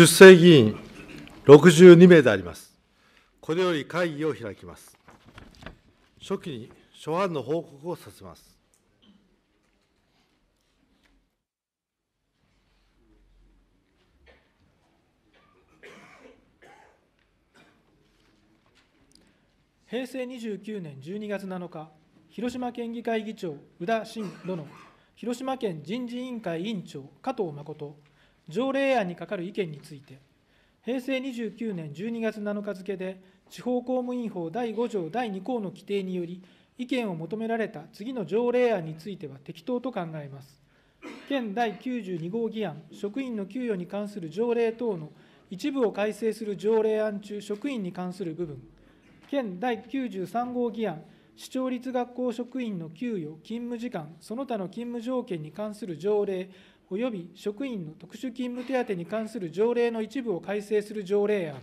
出席議員62名であります。これより会議を開きます。初期に諸案の報告をさせます。平成29年12月7日、広島県議会議長、宇田真殿、広島県人事委員会委員長、加藤誠、条例案に係る意見について、平成29年12月7日付で、地方公務員法第5条第2項の規定により、意見を求められた次の条例案については適当と考えます。県第92号議案、職員の給与に関する条例等の一部を改正する条例案中、職員に関する部分、県第93号議案、市町立学校職員の給与、勤務時間、その他の勤務条件に関する条例、及び職員の特殊勤務手当に関する条例の一部を改正する条例案、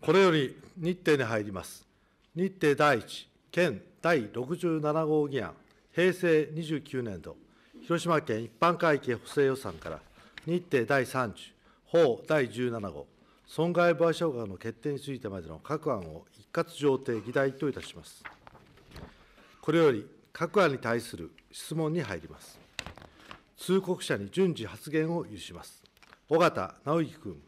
これより日程に入ります。日程第1、県第67号議案、平成29年度、広島県一般会計補正予算から、日程第30、法第17号、損害賠償額の決定についてまでの各案を一括上程議題といたします。これより各案に対する質問に入ります。通告者に順次発言を許します。尾形直樹君。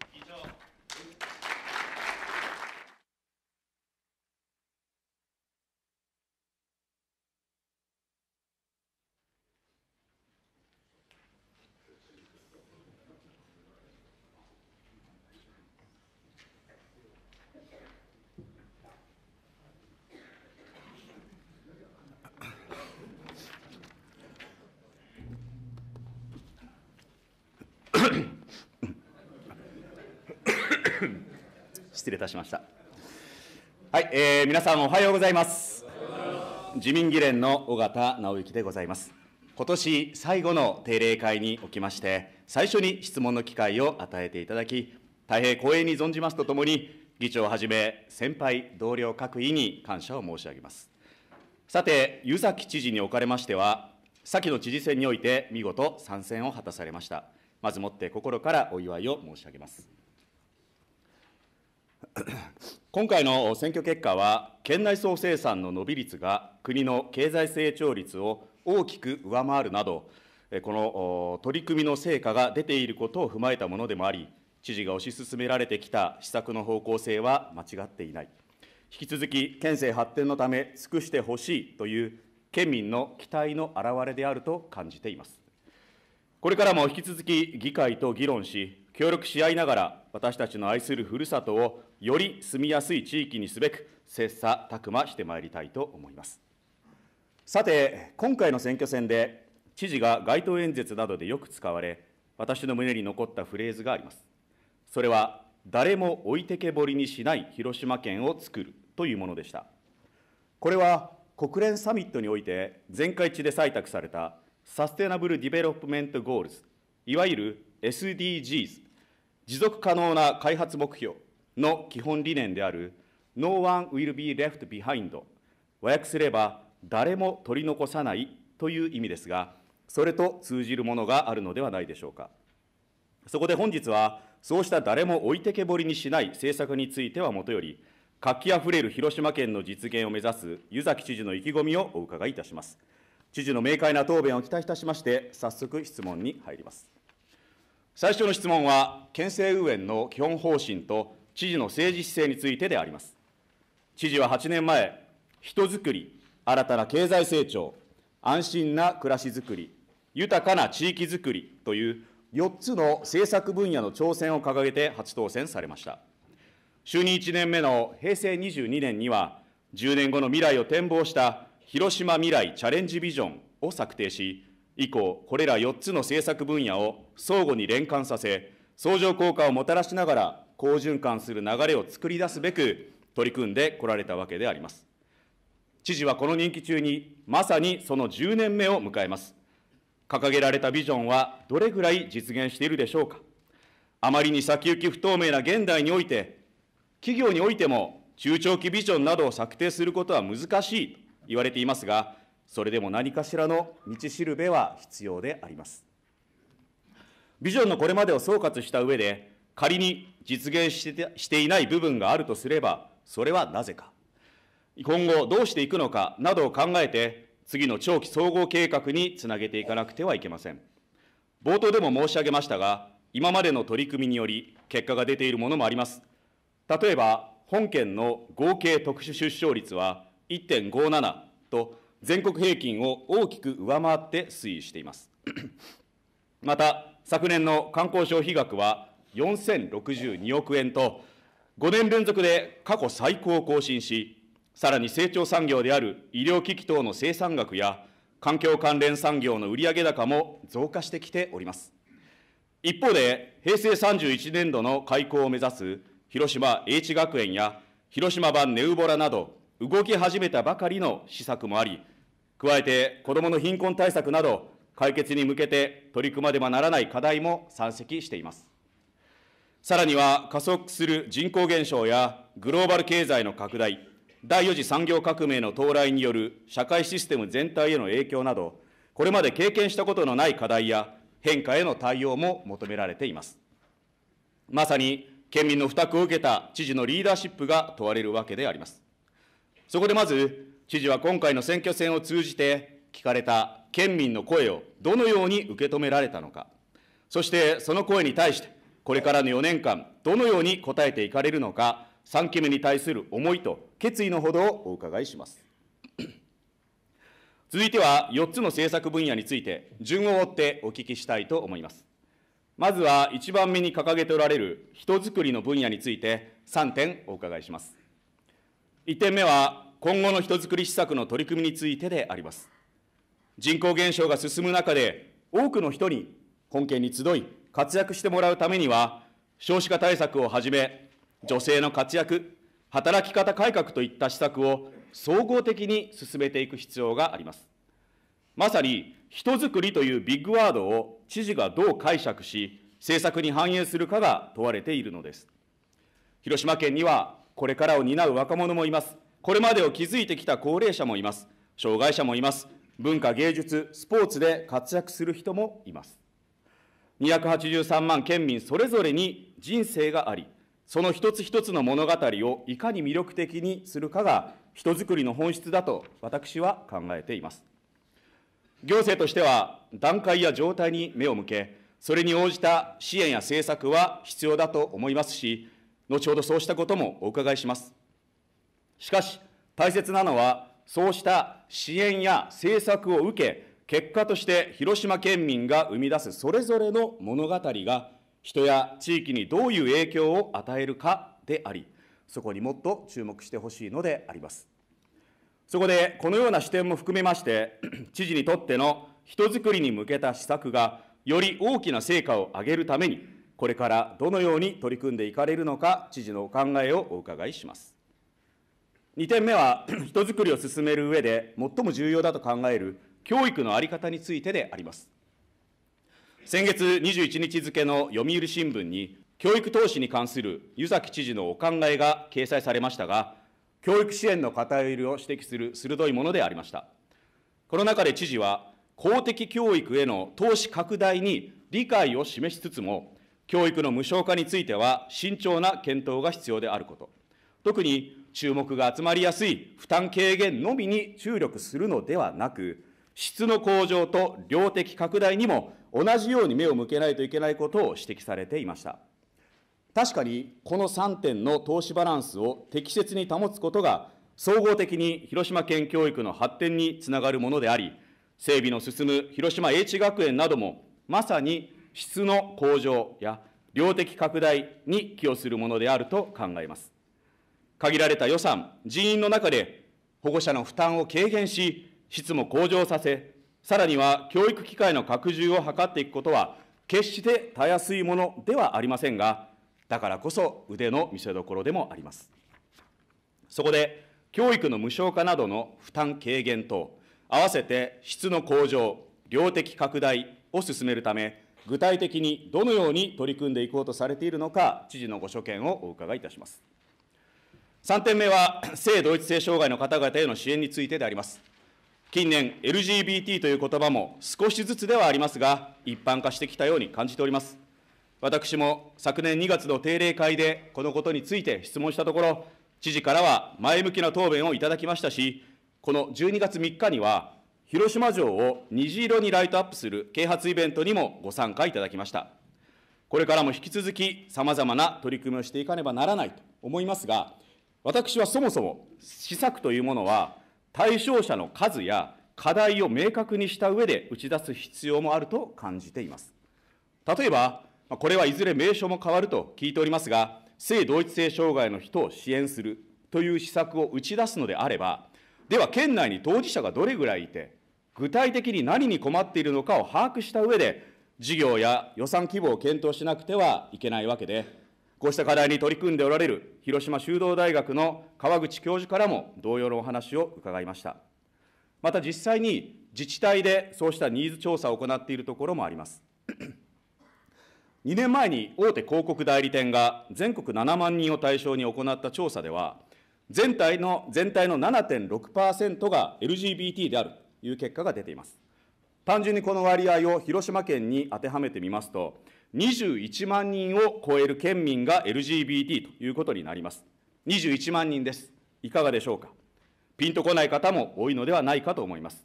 失礼いたしました。はい、えー、皆さんおはようございます。自民議連の尾形直之でございます。今年最後の定例会におきまして、最初に質問の機会を与えていただき、大変光栄に存じますとともに、議長をはじめ、先輩、同僚各位に感謝を申し上げます。さて、湯崎知事におかれましては、先の知事選において見事参戦を果たされました。まずもって心からお祝いを申し上げます。今回の選挙結果は、県内総生産の伸び率が国の経済成長率を大きく上回るなど、この取り組みの成果が出ていることを踏まえたものでもあり、知事が推し進められてきた施策の方向性は間違っていない。引き続き、県政発展のため尽くしてほしいという県民の期待の表れであると感じています。これからも引き続き議会と議論し、協力し合いながら、私たちの愛するふるさとをより住みやすい地域にすべく、切磋琢磨してまいりたいと思います。さて、今回の選挙戦で、知事が街頭演説などでよく使われ、私の胸に残ったフレーズがあります。それは、誰も置いてけぼりにしない広島県を作るというものでした。これは国連サミットにおいて、全会一致で採択されたサステナブル・ディベロップメント・ゴールズ、いわゆる SDGs 持続可能な開発目標の基本理念である No one will be left behind 和訳すれば誰も取り残さないという意味ですがそれと通じるものがあるのではないでしょうかそこで本日はそうした誰も置いてけぼりにしない政策についてはもとより活気あふれる広島県の実現を目指す湯崎知事の意気込みをお伺いいたします知事の明快な答弁を期待いたしまして早速質問に入ります最初の質問は、県政運営の基本方針と知事の政治姿勢についてであります。知事は8年前、人づくり、新たな経済成長、安心な暮らしづくり、豊かな地域づくりという4つの政策分野の挑戦を掲げて初当選されました。就任1年目の平成22年には、10年後の未来を展望した広島未来チャレンジビジョンを策定し、以降、これら4つの政策分野を相互に連関させ、相乗効果をもたらしながら、好循環する流れを作り出すべく、取り組んでこられたわけであります。知事はこの任期中に、まさにその10年目を迎えます。掲げられたビジョンはどれぐらい実現しているでしょうか。あまりに先行き不透明な現代において、企業においても中長期ビジョンなどを策定することは難しいと言われていますが、それでも何かしらの道しるべは必要でありますビジョンのこれまでを総括した上で仮に実現してしていない部分があるとすればそれはなぜか今後どうしていくのかなどを考えて次の長期総合計画につなげていかなくてはいけません冒頭でも申し上げましたが今までの取り組みにより結果が出ているものもあります例えば本県の合計特殊出生率は1.57と全国平均を大きく上回って推移しています。また、昨年の観光消費額は4062億円と、5年連続で過去最高を更新し、さらに成長産業である医療機器等の生産額や、環境関連産業の売上高も増加してきております。一方で、平成31年度の開校を目指す広島 H 学園や広島版ネウボラなど、動き始めたばかりの施策もあり、加えて子どもの貧困対策など、解決に向けて取り組まねばならない課題も山積しています。さらには加速する人口減少やグローバル経済の拡大、第4次産業革命の到来による社会システム全体への影響など、これまで経験したことのない課題や変化への対応も求められています。まさに県民の負託を受けた知事のリーダーシップが問われるわけであります。そこでまず、知事は今回の選挙戦を通じて、聞かれた県民の声をどのように受け止められたのか、そしてその声に対して、これからの4年間、どのように答えていかれるのか、3期目に対する思いと決意のほどをお伺いします。続いては4つの政策分野について、順を追ってお聞きしたいと思います。まずは1番目に掲げておられる人づくりの分野について3点お伺いします。1点目は今後の人づくり施策の取り組みについてであります。人口減少が進む中で、多くの人に本県に集い、活躍してもらうためには、少子化対策をはじめ、女性の活躍、働き方改革といった施策を総合的に進めていく必要があります。まさに、人づくりというビッグワードを知事がどう解釈し、政策に反映するかが問われているのです。広島県には、これからを担う若者もいます。これまでを築いてきた高齢者もいます。障害者もいます。文化、芸術、スポーツで活躍する人もいます。283万県民それぞれに人生があり、その一つ一つの物語をいかに魅力的にするかが人づくりの本質だと私は考えています。行政としては段階や状態に目を向け、それに応じた支援や政策は必要だと思いますし、後ほどそうしたこともお伺いします。しかし、大切なのは、そうした支援や政策を受け、結果として広島県民が生み出すそれぞれの物語が、人や地域にどういう影響を与えるかであり、そこにもっと注目してほしいのであります。そこで、このような視点も含めまして、知事にとっての人づくりに向けた施策が、より大きな成果を上げるために、これからどのように取り組んでいかれるのか、知事のお考えをお伺いします。2点目は、人づくりを進める上で最も重要だと考える教育の在り方についてであります。先月21日付の読売新聞に、教育投資に関する湯崎知事のお考えが掲載されましたが、教育支援の偏りを指摘する鋭いものでありました。この中で知事は、公的教育への投資拡大に理解を示しつつも、教育の無償化については慎重な検討が必要であること、特に注目が集まりやすい負担軽減のみに注力するのではなく、質の向上と量的拡大にも同じように目を向けないといけないことを指摘されていました。確かに、この3点の投資バランスを適切に保つことが、総合的に広島県教育の発展につながるものであり、整備の進む広島英知学園なども、まさに質の向上や量的拡大に寄与するものであると考えます。限られた予算、人員の中で保護者の負担を軽減し、質も向上させ、さらには教育機会の拡充を図っていくことは、決してたやすいものではありませんが、だからこそ腕の見せ所でもあります。そこで、教育の無償化などの負担軽減と、合わせて質の向上、量的拡大を進めるため、具体的にどのように取り組んでいこうとされているのか、知事のご所見をお伺いいたします。3点目は、性同一性障害の方々への支援についてであります。近年、LGBT という言葉も少しずつではありますが、一般化してきたように感じております。私も昨年2月の定例会でこのことについて質問したところ、知事からは前向きな答弁をいただきましたし、この12月3日には、広島城を虹色にライトアップする啓発イベントにもご参加いただきました。これからも引き続き、さまざまな取り組みをしていかねばならないと思いますが、私はそもそも施策というものは、対象者の数や課題を明確にした上で打ち出す必要もあると感じています。例えば、これはいずれ名称も変わると聞いておりますが、性同一性障害の人を支援するという施策を打ち出すのであれば、では県内に当事者がどれぐらいいて、具体的に何に困っているのかを把握した上で、事業や予算規模を検討しなくてはいけないわけで、こうした課題に取り組んでおられる広島修道大学の川口教授からも同様のお話を伺いました。また実際に自治体でそうしたニーズ調査を行っているところもあります。2年前に大手広告代理店が全国7万人を対象に行った調査では、全体の全体の7.6%が LGBT であるという結果が出ています。単純にこの割合を広島県に当てはめてみますと、21万人を超える県民が LGBT ということになります。21万人です。いかがでしょうか。ピンとこない方も多いのではないかと思います。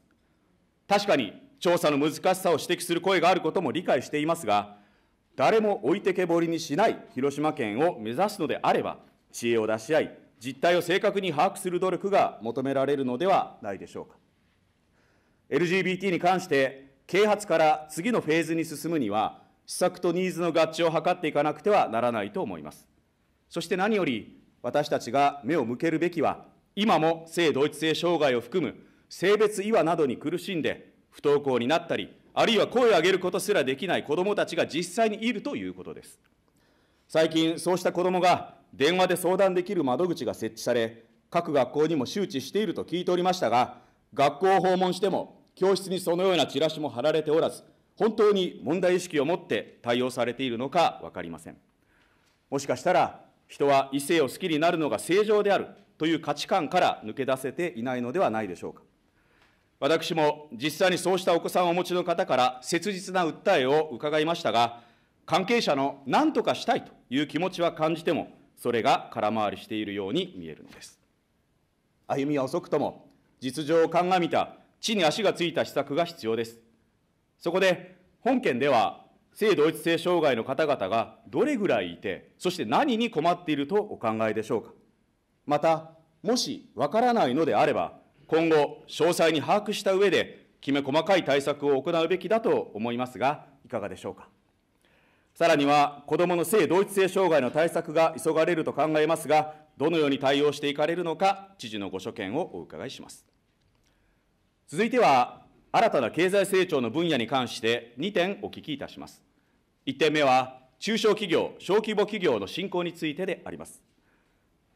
確かに調査の難しさを指摘する声があることも理解していますが、誰も置いてけぼりにしない広島県を目指すのであれば、知恵を出し合い、実態を正確に把握する努力が求められるのではないでしょうか。LGBT に関して、啓発から次のフェーズに進むには、施策とニーズの合致を図っていかなくてはならないと思います。そして何より、私たちが目を向けるべきは、今も性同一性障害を含む性別違和などに苦しんで、不登校になったり、あるいは声を上げることすらできない子どもたちが実際にいるということです。最近、そうした子どもが電話で相談できる窓口が設置され、各学校にも周知していると聞いておりましたが、学校を訪問しても、教室にそのようなチラシも貼られておらず、本当に問題意識を持って対応されているのか分かりません。もしかしたら、人は異性を好きになるのが正常であるという価値観から抜け出せていないのではないでしょうか。私も実際にそうしたお子さんをお持ちの方から切実な訴えを伺いましたが、関係者の何とかしたいという気持ちは感じても、それが空回りしているように見えるのです。歩みは遅くとも、実情を鑑みた地に足がついた施策が必要です。そこで、本県では、性同一性障害の方々がどれぐらいいて、そして何に困っているとお考えでしょうか。また、もしわからないのであれば、今後、詳細に把握した上で、きめ細かい対策を行うべきだと思いますが、いかがでしょうか。さらには、子どもの性同一性障害の対策が急がれると考えますが、どのように対応していかれるのか、知事のご所見をお伺いします。続いては、新たな経済成長の分野に関して2点お聞きいたします。1点目は、中小企業、小規模企業の振興についてであります。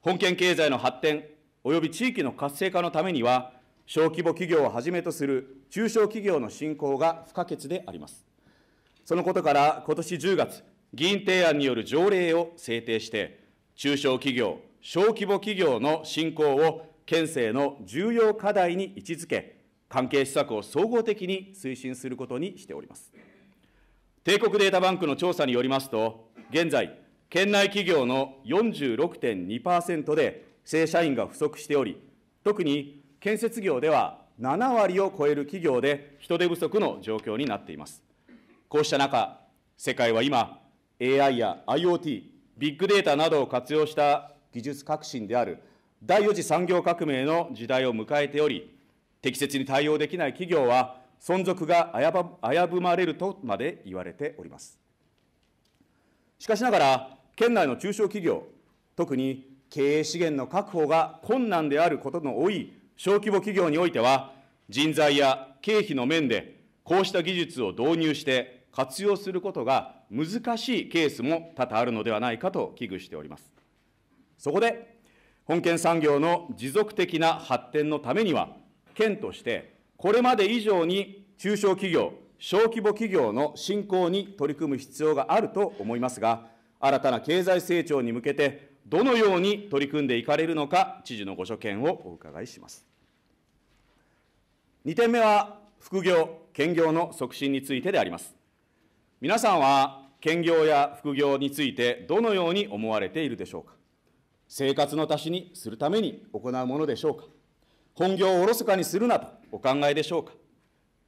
本県経済の発展及び地域の活性化のためには、小規模企業をはじめとする中小企業の振興が不可欠であります。そのことから、今年10月、議員提案による条例を制定して、中小企業、小規模企業の振興を県政の重要課題に位置づけ、関係施策を総合的に推進することにしております。帝国データバンクの調査によりますと、現在、県内企業の46.2%で正社員が不足しており、特に建設業では7割を超える企業で人手不足の状況になっています。こうした中、世界は今、AI や IoT、ビッグデータなどを活用した技術革新である第4次産業革命の時代を迎えており、適切に対応できない企業は、存続が危ぶまれるとまで言われております。しかしながら、県内の中小企業、特に経営資源の確保が困難であることの多い小規模企業においては、人材や経費の面で、こうした技術を導入して活用することが難しいケースも多々あるのではないかと危惧しております。そこで、本県産業の持続的な発展のためには、県として、これまで以上に中小企業、小規模企業の振興に取り組む必要があると思いますが、新たな経済成長に向けて、どのように取り組んでいかれるのか、知事のご所見をお伺いします。2点目は、副業、兼業の促進についてであります。皆さんは、兼業や副業について、どのように思われているでしょうか。生活の足しにするために行うものでしょうか。本業をおろそかにするなとお考えでしょうか。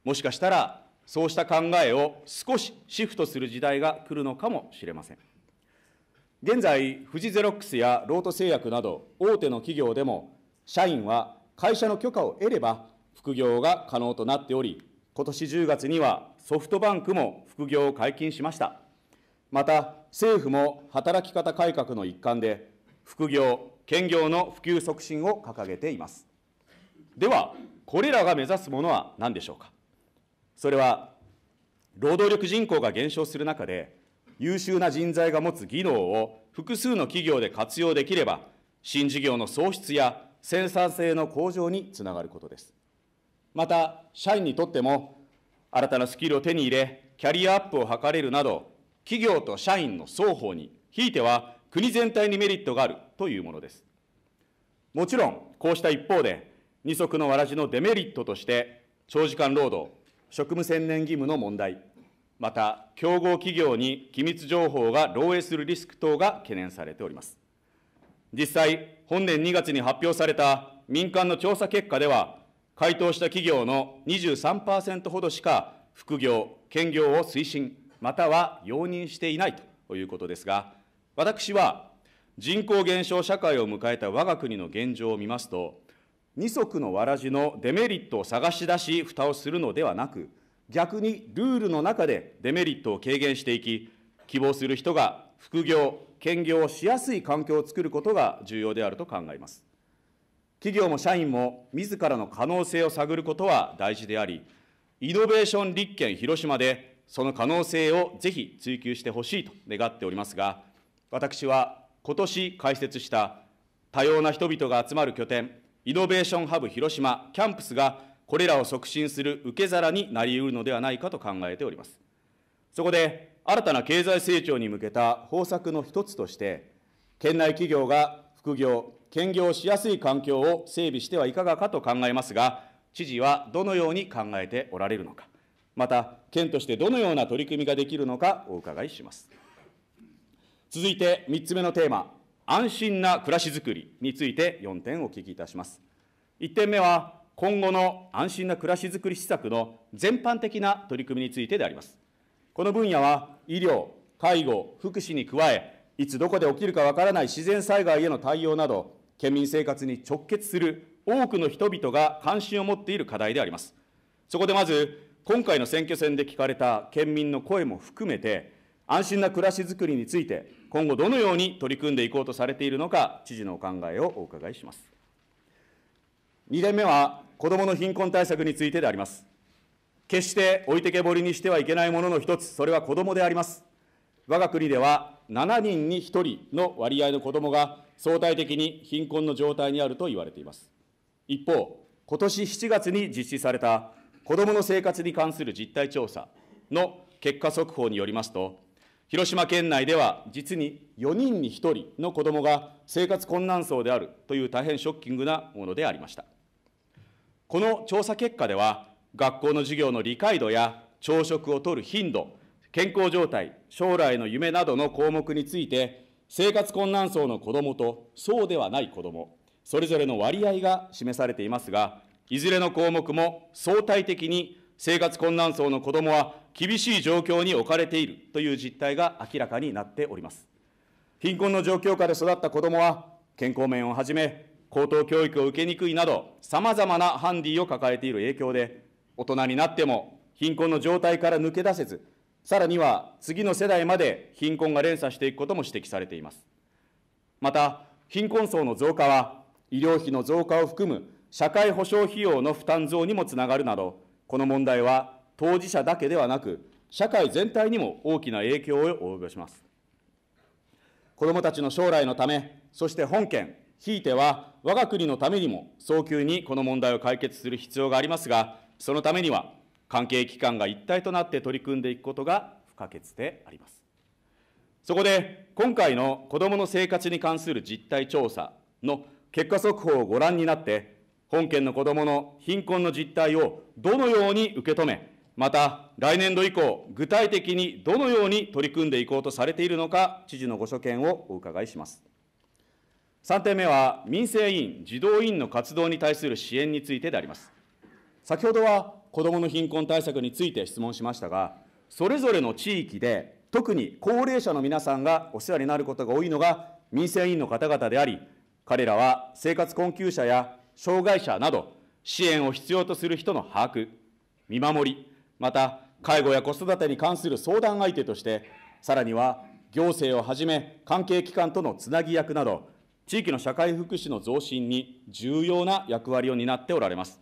もしかしたら、そうした考えを少しシフトする時代が来るのかもしれません。現在、富士ゼロックスやロート製薬など大手の企業でも、社員は会社の許可を得れば副業が可能となっており、今年10月にはソフトバンクも副業を解禁しました。また、政府も働き方改革の一環で、副業、兼業の普及促進を掲げています。ではこれらが目指すものは何でしょうかそれは労働力人口が減少する中で優秀な人材が持つ技能を複数の企業で活用できれば新事業の創出や生産性の向上につながることですまた社員にとっても新たなスキルを手に入れキャリアアップを図れるなど企業と社員の双方にひいては国全体にメリットがあるというものですもちろんこうした一方で二足のわらじのデメリットとして、長時間労働、職務専念義務の問題、また競合企業に機密情報が漏洩するリスク等が懸念されております。実際、本年2月に発表された民間の調査結果では、回答した企業の23%ほどしか副業、兼業を推進、または容認していないということですが、私は人口減少社会を迎えた我が国の現状を見ますと、二足のわらじのデメリットを探し出し、蓋をするのではなく、逆にルールの中でデメリットを軽減していき、希望する人が副業、兼業をしやすい環境を作ることが重要であると考えます。企業も社員も自らの可能性を探ることは大事であり、イノベーション立憲広島でその可能性をぜひ追求してほしいと願っておりますが、私は今年開設した多様な人々が集まる拠点、イノベーションハブ広島キャンプスがこれらを促進する受け皿になりうるのではないかと考えております。そこで、新たな経済成長に向けた方策の一つとして、県内企業が副業、兼業しやすい環境を整備してはいかがかと考えますが、知事はどのように考えておられるのか、また、県としてどのような取り組みができるのか、お伺いします。続いて3つ目のテーマ、安心な暮らしづくりについて4点お聞きいたします。1点目は、今後の安心な暮らしづくり施策の全般的な取り組みについてであります。この分野は、医療、介護、福祉に加え、いつどこで起きるかわからない自然災害への対応など、県民生活に直結する多くの人々が関心を持っている課題であります。そこでまず、今回の選挙戦で聞かれた県民の声も含めて、安心な暮らしづくりについて、今後どのように取り組んでいこうとされているのか、知事のお考えをお伺いします。2点目は、子どもの貧困対策についてであります。決して置いてけぼりにしてはいけないものの一つ、それは子どもであります。我が国では7人に1人の割合の子どもが相対的に貧困の状態にあると言われています。一方、今年7月に実施された子どもの生活に関する実態調査の結果速報によりますと、広島県内では実に4人に1人の子どもが生活困難層であるという大変ショッキングなものでありましたこの調査結果では学校の授業の理解度や朝食をとる頻度健康状態将来の夢などの項目について生活困難層の子どもとそうではない子どもそれぞれの割合が示されていますがいずれの項目も相対的に生活困難層の子どもは厳しい状況に置かれているという実態が明らかになっております。貧困の状況下で育った子どもは、健康面をはじめ、高等教育を受けにくいなど、さまざまなハンディを抱えている影響で、大人になっても貧困の状態から抜け出せず、さらには次の世代まで貧困が連鎖していくことも指摘されています。また、貧困層の増加は、医療費の増加を含む社会保障費用の負担増にもつながるなど、この問題は当事者だけではなく、社会全体にも大きな影響を及ぼします。子どもたちの将来のため、そして本件、ひいては我が国のためにも早急にこの問題を解決する必要がありますが、そのためには関係機関が一体となって取り組んでいくことが不可欠であります。そこで、今回の子どもの生活に関する実態調査の結果速報をご覧になって、本県の子どもの貧困の実態をどのように受け止め、また来年度以降、具体的にどのように取り組んでいこうとされているのか、知事のご所見をお伺いします。3点目は、民生委員、児童委員の活動に対する支援についてであります。先ほどは子どもの貧困対策について質問しましたが、それぞれの地域で、特に高齢者の皆さんがお世話になることが多いのが、民生委員の方々であり、彼らは生活困窮者や障害者など、支援を必要とする人の把握、見守り、また介護や子育てに関する相談相手として、さらには行政をはじめ関係機関とのつなぎ役など、地域の社会福祉の増進に重要な役割を担っておられます。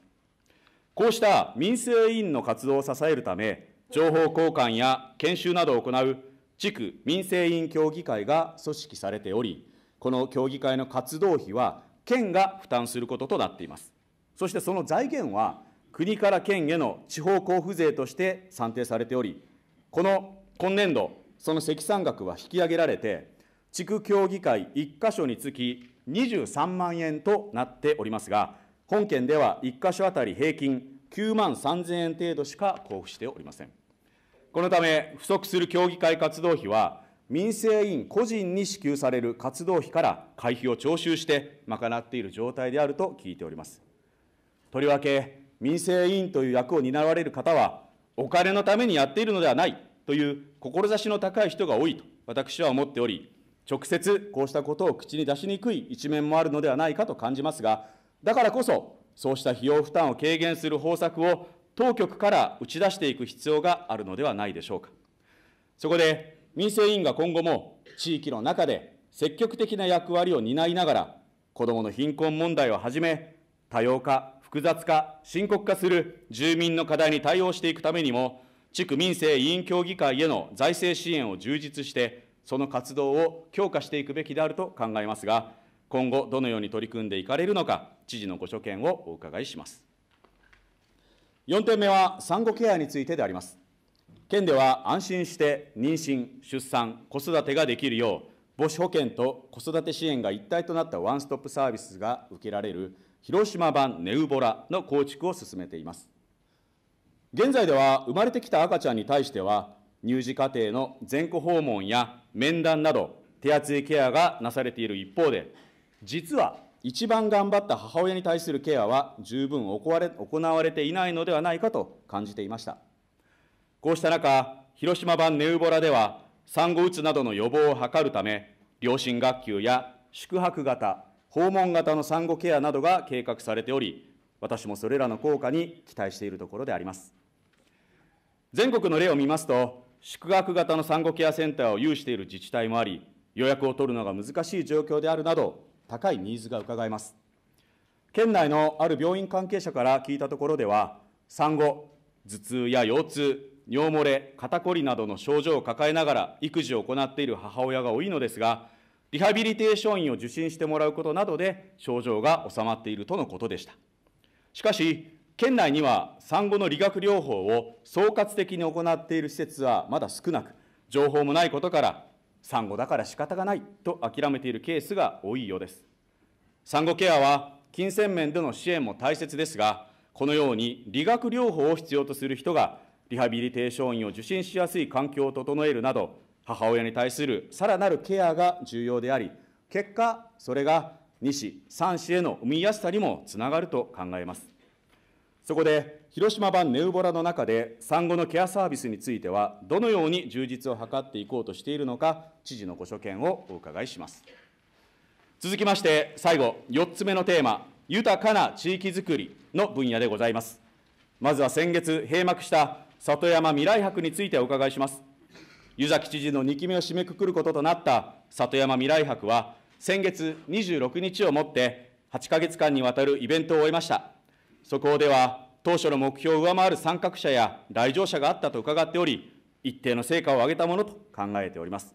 こうした民生委員の活動を支えるため、情報交換や研修などを行う地区民生委員協議会が組織されており、この協議会の活動費は県が負担することとなっています。そしてその財源は、国から県への地方交付税として算定されており、この今年度、その積算額は引き上げられて、地区協議会1箇所につき23万円となっておりますが、本県では1箇所あたり平均9万3000円程度しか交付しておりません。このため、不足する協議会活動費は、民生委員個人に支給される活動費から会費を徴収して賄っている状態であると聞いております。とりわけ、民生委員という役を担われる方は、お金のためにやっているのではないという志の高い人が多いと私は思っており、直接こうしたことを口に出しにくい一面もあるのではないかと感じますが、だからこそ、そうした費用負担を軽減する方策を当局から打ち出していく必要があるのではないでしょうか。そこで民生委員が今後も地域の中で積極的な役割を担いながら、子どもの貧困問題をはじめ、多様化、複雑化、深刻化する住民の課題に対応していくためにも、地区民生委員協議会への財政支援を充実して、その活動を強化していくべきであると考えますが、今後、どのように取り組んでいかれるのか、知事のご所見をお伺いします。4点目は、産後ケアについてであります。県では安心して妊娠、出産、子育てができるよう、母子保健と子育て支援が一体となったワンストップサービスが受けられる広島版ネウボラの構築を進めています。現在では生まれてきた赤ちゃんに対しては、乳児家庭の全戸訪問や面談など、手厚いケアがなされている一方で、実は一番頑張った母親に対するケアは十分行われていないのではないかと感じていました。こうした中、広島版ネウボラでは、産後うつなどの予防を図るため、両親学級や宿泊型、訪問型の産後ケアなどが計画されており、私もそれらの効果に期待しているところであります。全国の例を見ますと、宿泊型の産後ケアセンターを有している自治体もあり、予約を取るのが難しい状況であるなど、高いニーズがうかがえます。県内のある病院関係者から聞いたところでは、産後、頭痛や腰痛、尿漏れ、肩こりなどの症状を抱えながら育児を行っている母親が多いのですが、リハビリテーション院を受診してもらうことなどで症状が治まっているとのことでした。しかし、県内には産後の理学療法を総括的に行っている施設はまだ少なく、情報もないことから、産後だから仕方がないと諦めているケースが多いようです。産後ケアは金銭面での支援も大切ですが、このように理学療法を必要とする人がリハビリテーション院を受診しやすい環境を整えるなど、母親に対するさらなるケアが重要であり、結果、それが2子、3子への生みやすさにもつながると考えます。そこで、広島版ネウボラの中で、産後のケアサービスについては、どのように充実を図っていこうとしているのか、知事のご所見をお伺いします。続きまして、最後、4つ目のテーマ、豊かな地域づくりの分野でございます。まずは先月閉幕した里山未来博についてお伺いします。湯崎知事の2期目を締めくくることとなった里山未来博は、先月26日をもって8か月間にわたるイベントを終えました。そこでは、当初の目標を上回る参画者や来場者があったと伺っており、一定の成果を上げたものと考えております。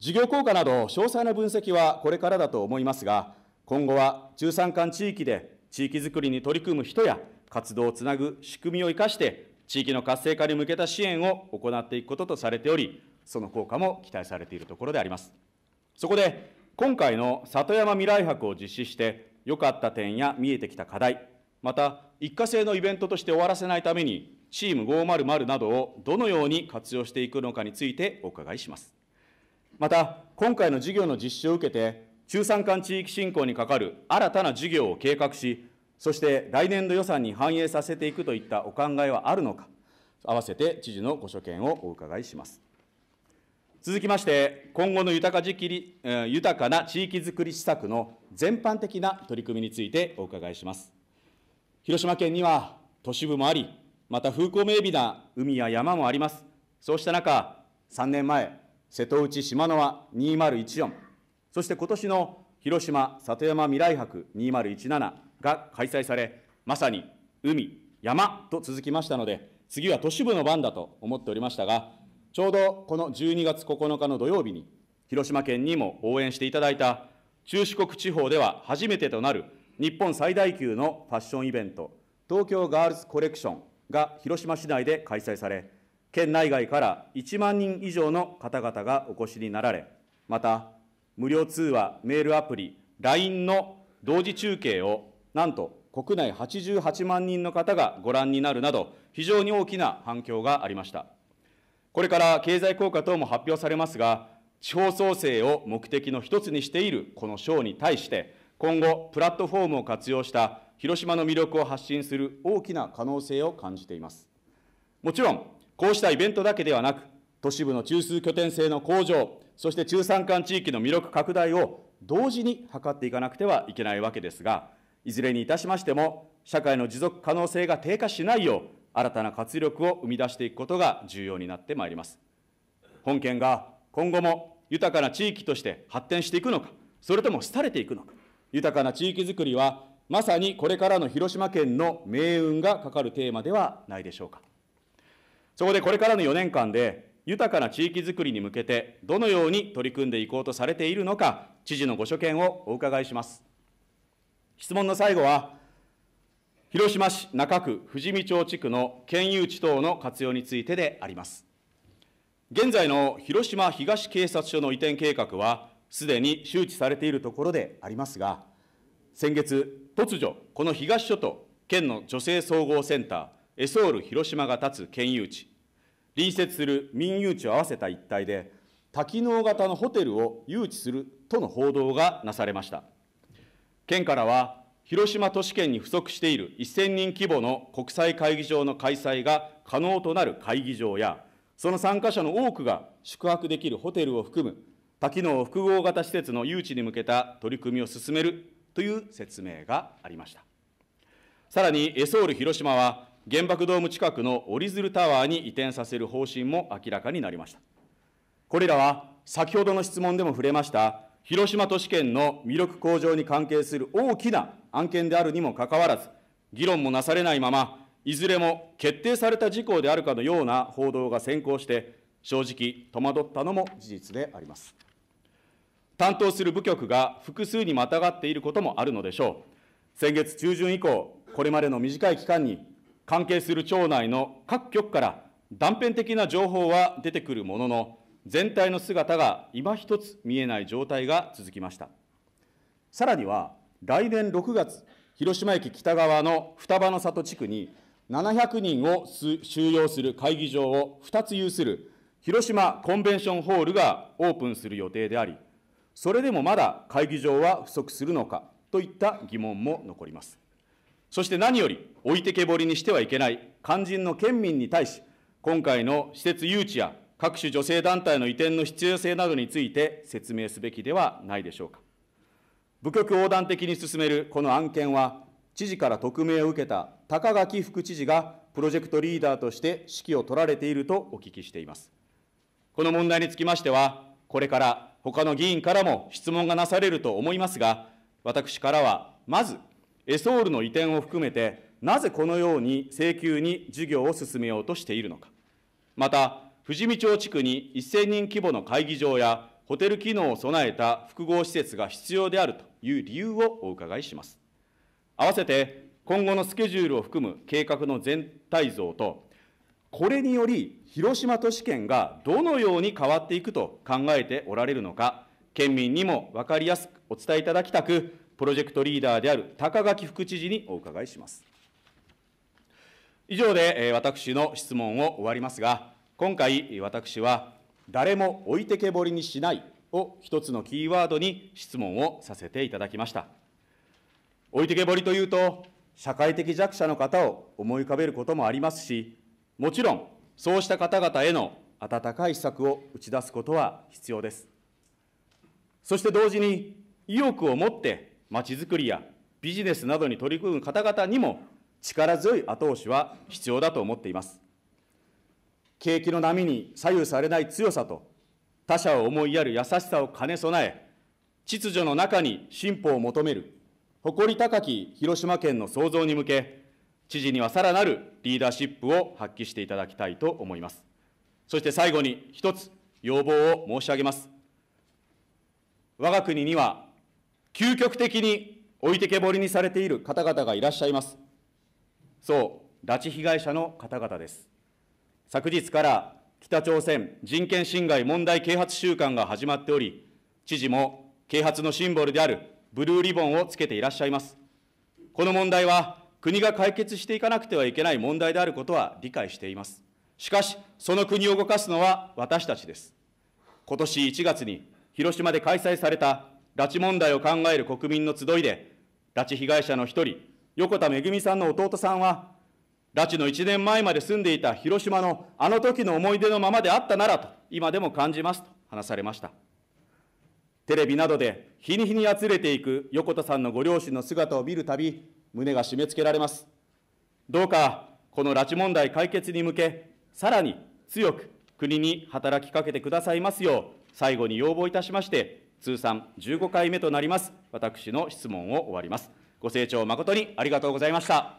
事業効果など詳細な分析はこれからだと思いますが、今後は中山間地域で地域づくりに取り組む人や活動をつなぐ仕組みを生かして、地域の活性化に向けた支援を行っていくこととされており、その効果も期待されているところであります。そこで、今回の里山未来博を実施して、良かった点や見えてきた課題、また一過性のイベントとして終わらせないために、チーム500などをどのように活用していくのかについてお伺いします。また、今回の事業の実施を受けて、中山間地域振興に係る新たな事業を計画し、そして来年度予算に反映させていくといったお考えはあるのか、合わせて知事のご所見をお伺いします。続きまして、今後の豊かじきり豊かな地域づくり施策の全般的な取り組みについてお伺いします。広島県には都市部もあり、また風光明媚な海や山もあります。そうした中、3年前、瀬戸内島の輪2014、そして今年の広島里山未来博2017、が開催され、まさに海、山と続きましたので、次は都市部の番だと思っておりましたが、ちょうどこの12月9日の土曜日に、広島県にも応援していただいた中四国地方では初めてとなる日本最大級のファッションイベント、東京ガールズコレクションが広島市内で開催され、県内外から1万人以上の方々がお越しになられ、また、無料通話、メールアプリ、LINE の同時中継をなんと国内88万人の方がご覧になるなど、非常に大きな反響がありました。これから経済効果等も発表されますが、地方創生を目的の一つにしているこの賞に対して、今後、プラットフォームを活用した広島の魅力を発信する大きな可能性を感じています。もちろん、こうしたイベントだけではなく、都市部の中枢拠点性の向上、そして中山間地域の魅力拡大を同時に図っていかなくてはいけないわけですが、いずれにいたしましても、社会の持続可能性が低下しないよう、新たな活力を生み出していくことが重要になってまいります。本県が今後も豊かな地域として発展していくのか、それとも廃れていくのか、豊かな地域づくりは、まさにこれからの広島県の命運がかかるテーマではないでしょうか。そこでこれからの4年間で、豊かな地域づくりに向けて、どのように取り組んでいこうとされているのか、知事のご所見をお伺いします。質問の最後は、広島市中区富士見町地区の県有地等の活用についてであります。現在の広島東警察署の移転計画は、すでに周知されているところでありますが、先月、突如、この東署と県の女性総合センター、エソール広島が建つ県有地、隣接する民有地を合わせた一帯で、多機能型のホテルを誘致するとの報道がなされました。県からは、広島都市圏に不足している1000人規模の国際会議場の開催が可能となる会議場や、その参加者の多くが宿泊できるホテルを含む、多機能複合型施設の誘致に向けた取り組みを進めるという説明がありました。さらに、エソール広島は、原爆ドーム近くの折り鶴タワーに移転させる方針も明らかになりました。これらは、先ほどの質問でも触れました広島都市圏の魅力向上に関係する大きな案件であるにもかかわらず、議論もなされないまま、いずれも決定された事項であるかのような報道が先行して、正直、戸惑ったのも事実であります。担当する部局が複数にまたがっていることもあるのでしょう。先月中旬以降、これまでの短い期間に、関係する庁内の各局から断片的な情報は出てくるものの、全体の姿が今一つ見えない状態が続きました。さらには、来年6月、広島駅北側の双葉の里地区に、700人を収容する会議場を2つ有する広島コンベンションホールがオープンする予定であり、それでもまだ会議場は不足するのかといった疑問も残ります。そして何より置いてけぼりにしてはいけない肝心の県民に対し、今回の施設誘致や各種女性団体の移転の必要性などについて説明すべきではないでしょうか。部局横断的に進めるこの案件は、知事から匿名を受けた高垣副知事がプロジェクトリーダーとして指揮を取られているとお聞きしています。この問題につきましては、これから他の議員からも質問がなされると思いますが、私からはまず、エソールの移転を含めて、なぜこのように請求に授業を進めようとしているのか、また、富士見町地区に1000人規模の会議場やホテル機能を備えた複合施設が必要であるという理由をお伺いします。合わせて、今後のスケジュールを含む計画の全体像と、これにより広島都市圏がどのように変わっていくと考えておられるのか、県民にも分かりやすくお伝えいただきたく、プロジェクトリーダーである高垣副知事にお伺いします。以上で私の質問を終わりますが、今回、私は、誰も置いてけぼりにしないを一つのキーワードに質問をさせていただきました。置いてけぼりというと、社会的弱者の方を思い浮かべることもありますし、もちろん、そうした方々への温かい施策を打ち出すことは必要です。そして同時に、意欲を持ってまちづくりやビジネスなどに取り組む方々にも、力強い後押しは必要だと思っています。景気の波に左右されない強さと、他者を思いやる優しさを兼ね備え、秩序の中に進歩を求める、誇り高き広島県の創造に向け、知事にはさらなるリーダーシップを発揮していただきたいと思います。そして最後に一つ、要望を申し上げます。我が国には、究極的に置いてけぼりにされている方々がいらっしゃいます。そう、拉致被害者の方々です。昨日から北朝鮮人権侵害問題啓発週間が始まっており、知事も啓発のシンボルであるブルーリボンをつけていらっしゃいます。この問題は国が解決していかなくてはいけない問題であることは理解しています。しかし、その国を動かすのは私たちです。今年1月に広島で開催された拉致問題を考える国民の集いで、拉致被害者の一人、横田めぐみさんの弟さんは、拉致の1年前まで住んでいた広島のあの時の思い出のままであったならと、今でも感じますと話されました。テレビなどで日に日にあつれていく横田さんのご両親の姿を見るたび、胸が締め付けられます。どうか、この拉致問題解決に向け、さらに強く国に働きかけてくださいますよう、最後に要望いたしまして、通算15回目となります、私の質問を終わります。ご清聴誠にありがとうございました。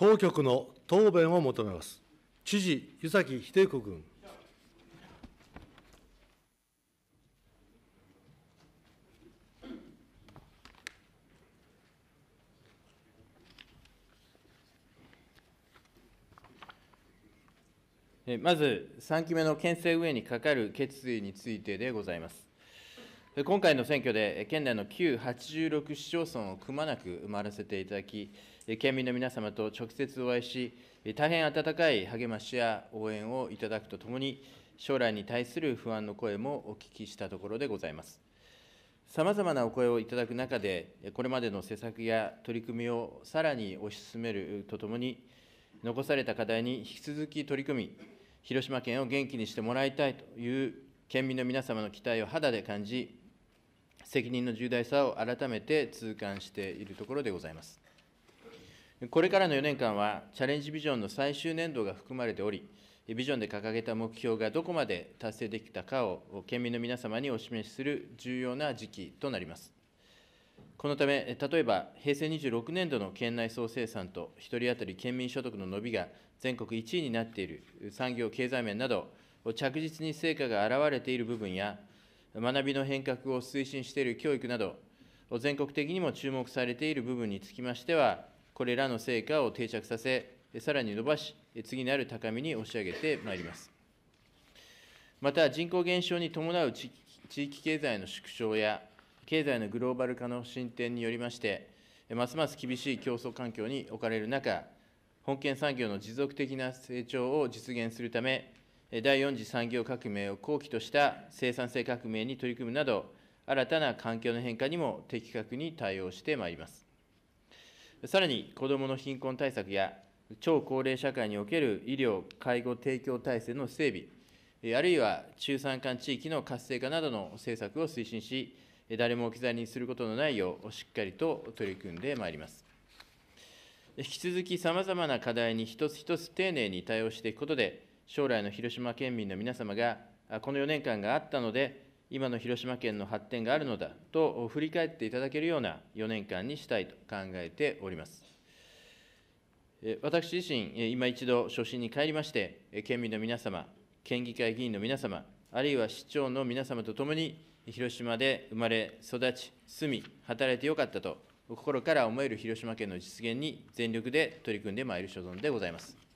当局の答弁を求めます。知事、湯崎秀子君。まず3期目の県政運営にかかる決意についてでございます。今回の選挙で、県内の旧86市町村をくまなく埋まらせていただき、県民の皆様と直接お会いし、大変温かい励ましや応援をいただくとともに、将来に対する不安の声もお聞きしたところでございます。さまざまなお声をいただく中で、これまでの施策や取り組みをさらに推し進めるとともに、残された課題に引き続き取り組み、広島県を元気にしてもらいたいという県民の皆様の期待を肌で感じ、責任の重大さを改めて痛感しているところでございます。これからの4年間は、チャレンジビジョンの最終年度が含まれており、ビジョンで掲げた目標がどこまで達成できたかを県民の皆様にお示しする重要な時期となります。このため、例えば平成26年度の県内総生産と、1人当たり県民所得の伸びが全国1位になっている産業、経済面など、着実に成果が現れている部分や、学びの変革を推進している教育など、全国的にも注目されている部分につきましては、これらの成果を定着させ、さらに伸ばし、次なる高みに押し上げてまいります。また、人口減少に伴う地域経済の縮小や、経済のグローバル化の進展によりまして、ますます厳しい競争環境に置かれる中、本県産業の持続的な成長を実現するため、第4次産業革命を後期とした生産性革命に取り組むなど、新たな環境の変化にも的確に対応してまいります。さらに、子どもの貧困対策や超高齢社会における医療・介護提供体制の整備、あるいは中山間地域の活性化などの政策を推進し、誰も置き去りにすることのないよう、しっかりと取り組んでまいります。引き続き、さまざまな課題に一つ一つ丁寧に対応していくことで、将来の広島県民の皆様が、この4年間があったので、今の広島県の発展があるのだと振り返っていただけるような4年間にしたいと考えております。私自身、今一度初心に帰りまして、県民の皆様、県議会議員の皆様、あるいは市長の皆様と共に、広島で生まれ、育ち、住み、働いてよかったと、心から思える広島県の実現に全力で取り組んでまいる所存でございます。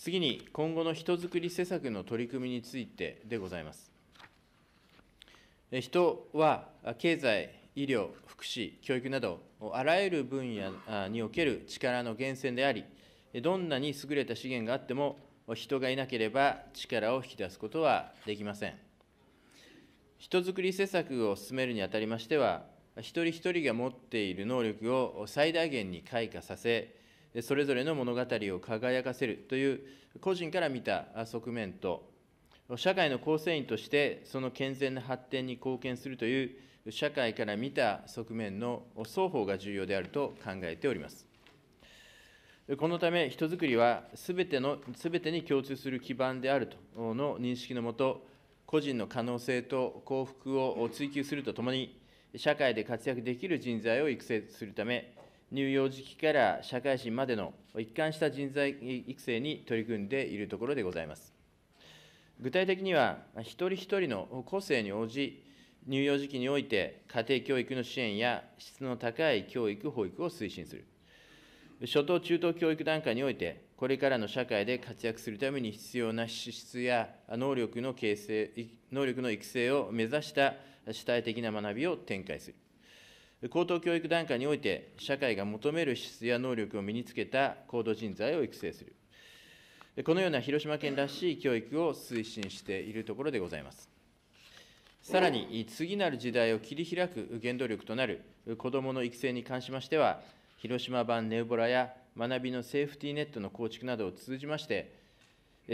次に今後の人づくり施策の取り組みについてでございます。人は経済、医療、福祉、教育など、あらゆる分野における力の源泉であり、どんなに優れた資源があっても、人がいなければ力を引き出すことはできません。人づくり施策を進めるにあたりましては、一人一人が持っている能力を最大限に開花させ、それぞれの物語を輝かせるという個人から見た側面と、社会の構成員としてその健全な発展に貢献するという社会から見た側面の双方が重要であると考えております。このため、人づくりはすべてのすてに共通する基盤であるとの認識のもと、個人の可能性と幸福を追求するとともに、社会で活躍できる人材を育成するため、乳幼児期から社会人までの一貫した人材育成に取り組んでいるところでございます。具体的には、一人一人の個性に応じ、乳幼児期において家庭教育の支援や質の高い教育・保育を推進する。初等・中等教育段階において、これからの社会で活躍するために必要な資質や能力の形成、能力の育成を目指した主体的な学びを展開する。高等教育段階において、社会が求める資質や能力を身につけた高度人材を育成する。このような広島県らしい教育を推進しているところでございます。さらに、次なる時代を切り開く原動力となる子どもの育成に関しましては、広島版ネウボラや学びのセーフティーネットの構築などを通じまして、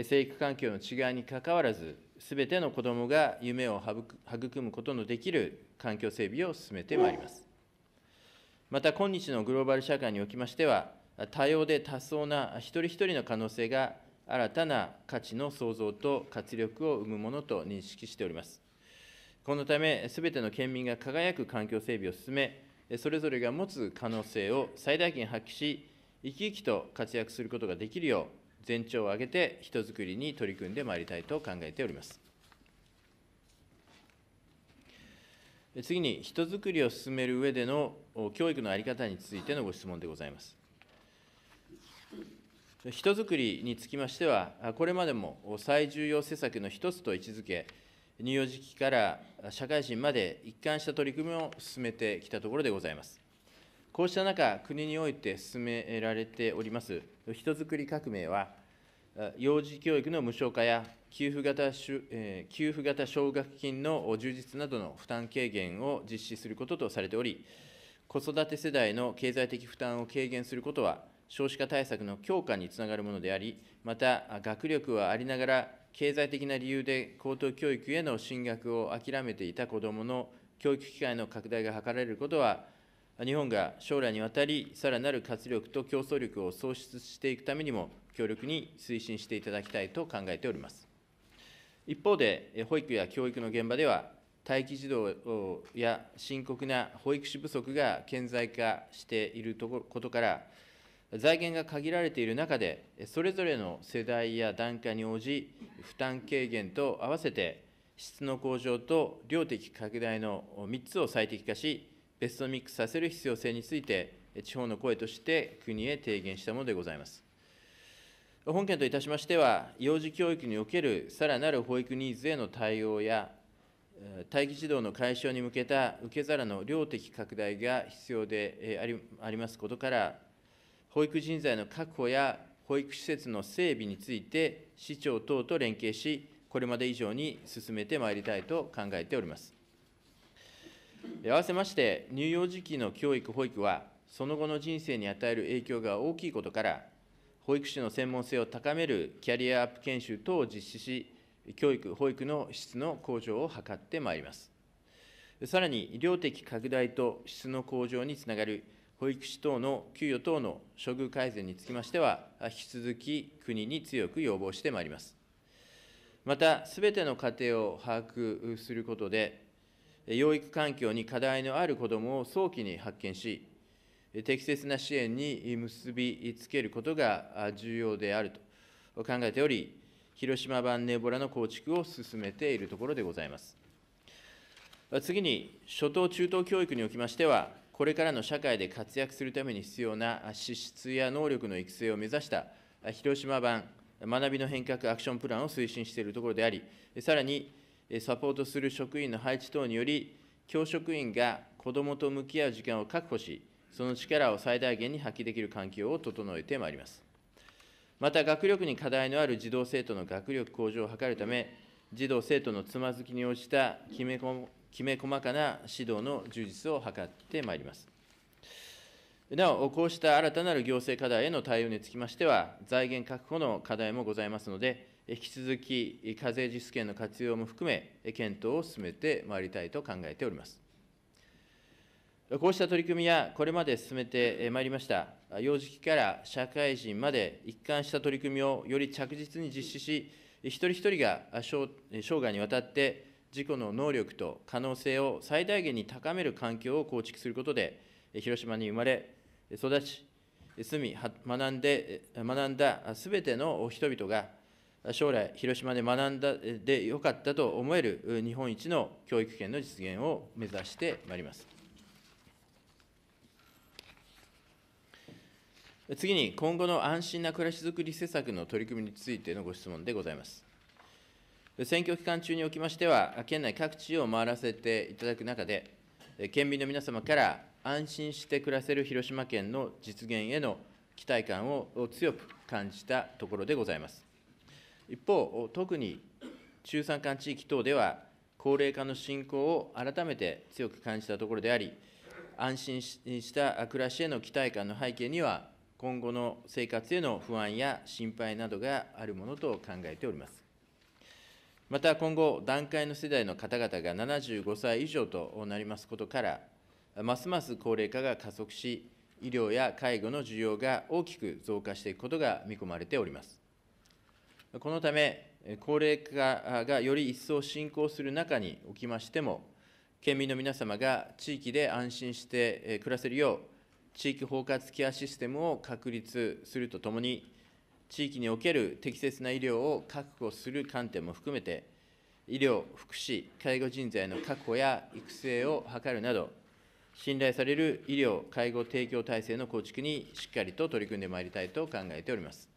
生育環境の違いにかかわらず、すべての子どもが夢を育むことのできる環境整備を進めてまいります。また今日のグローバル社会におきましては、多様で多層な一人一人の可能性が新たな価値の創造と活力を生むものと認識しております。このため、すべての県民が輝く環境整備を進め、それぞれが持つ可能性を最大限発揮し、生き生きと活躍することができるよう、全長を挙げて人づくりに取り組んでまいりたいと考えております。次に、人づくりを進める上での教育の在り方についてのご質問でございます。人づくりにつきましては、これまでも最重要施策の一つと位置づけ、乳幼児期から社会人まで一貫した取り組みを進めてきたところでございます。こうした中、国において進められております人づくり革命は、幼児教育の無償化や給付型,、給付型奨学金の充実などの負担軽減を実施することとされており、子育て世代の経済的負担を軽減することは、少子化対策の強化につながるものであり、また学力はありながら、経済的な理由で高等教育への進学を諦めていた子どもの教育機会の拡大が図られることは、日本が将来にわたり、さらなる活力と競争力を創出していくためにも、強力に推進していただきたいと考えております。一方で、保育や教育の現場では、待機児童や深刻な保育士不足が顕在化していることから、財源が限られている中で、それぞれの世代や段階に応じ、負担軽減と合わせて、質の向上と量的拡大の3つを最適化し、ベストミックスさせる必要性について、地方の声として国へ提言したものでございます。本件といたしましては、幼児教育におけるさらなる保育ニーズへの対応や、待機児童の解消に向けた受け皿の量的拡大が必要でありますことから、保育人材の確保や保育施設の整備について、市長等と連携し、これまで以上に進めてまいりたいと考えております。合わせまして、乳幼児期の教育・保育は、その後の人生に与える影響が大きいことから、保育士の専門性を高めるキャリアアップ研修等を実施し、教育・保育の質の向上を図ってまいります。さらに、医療的拡大と質の向上につながる保育士等の給与等の処遇改善につきましては、引き続き国に強く要望してまいります。また、すべての家庭を把握することで、養育環境に課題のある子どもを早期に発見し、適切な支援に結びつけることが重要であると考えており、広島版ネボラの構築を進めているところでございます。次に、初等中等教育におきましては、これからの社会で活躍するために必要な資質や能力の育成を目指した広島版学びの変革アクションプランを推進しているところであり、さらにサポートする職員の配置等により、教職員が子どもと向き合う時間を確保し、その力を最大限に発揮できる環境を整えてまいります。また、学力に課題のある児童生徒の学力向上を図るため、児童生徒のつまずきに応じたきめきめ細かな指導の充実を図ってまいります。なお、こうした新たなる行政課題への対応につきましては、財源確保の課題もございますので、引き続き課税実権の活用も含め、検討を進めてまいりたいと考えております。こうした取り組みや、これまで進めてまいりました、幼児期から社会人まで一貫した取り組みをより着実に実施し、一人一人が生涯にわたって、自己の能力と可能性を最大限に高める環境を構築することで、広島に生まれ、育ち、住み、学んで学んだすべての人々が、将来、広島で学んだでよかったと思える日本一の教育圏の実現を目指してまいります。次に、今後の安心な暮らしづくり施策の取り組みについてのご質問でございます。選挙期間中におきましては、県内各地を回らせていただく中で、県民の皆様から安心して暮らせる広島県の実現への期待感を強く感じたところでございます。一方、特に中山間地域等では、高齢化の進行を改めて強く感じたところであり、安心した暮らしへの期待感の背景には、今後の生活への不安や心配などがあるものと考えております。また今後、団塊の世代の方々が75歳以上となりますことから、ますます高齢化が加速し、医療や介護の需要が大きく増加していくことが見込まれております。このため、高齢化がより一層進行する中におきましても、県民の皆様が地域で安心して暮らせるよう、地域包括ケアシステムを確立するとともに、地域における適切な医療を確保する観点も含めて、医療、福祉、介護人材の確保や育成を図るなど、信頼される医療・介護提供体制の構築にしっかりと取り組んでまいりたいと考えております。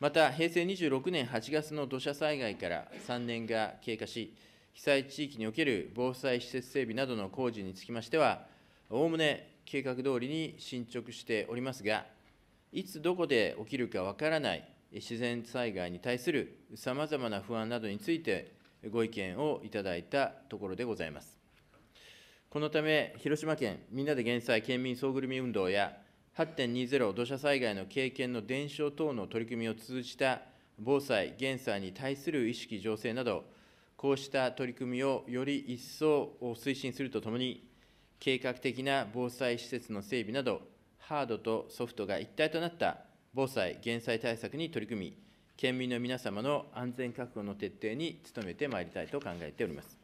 また、平成26年8月の土砂災害から3年が経過し、被災地域における防災施設整備などの工事につきましては、おおむね計画通りに進捗しておりますが、いつどこで起きるかわからない自然災害に対するさまざまな不安などについて、ご意見をいただいたところでございます。このため、広島県みんなで減災県民総ぐるみ運動や、8.20土砂災害の経験の伝承等の取り組みを通じた防災・減災に対する意識醸成など、こうした取り組みをより一層推進するとともに、計画的な防災施設の整備など、ハードとソフトが一体となった防災・減災対策に取り組み、県民の皆様の安全確保の徹底に努めてまいりたいと考えております。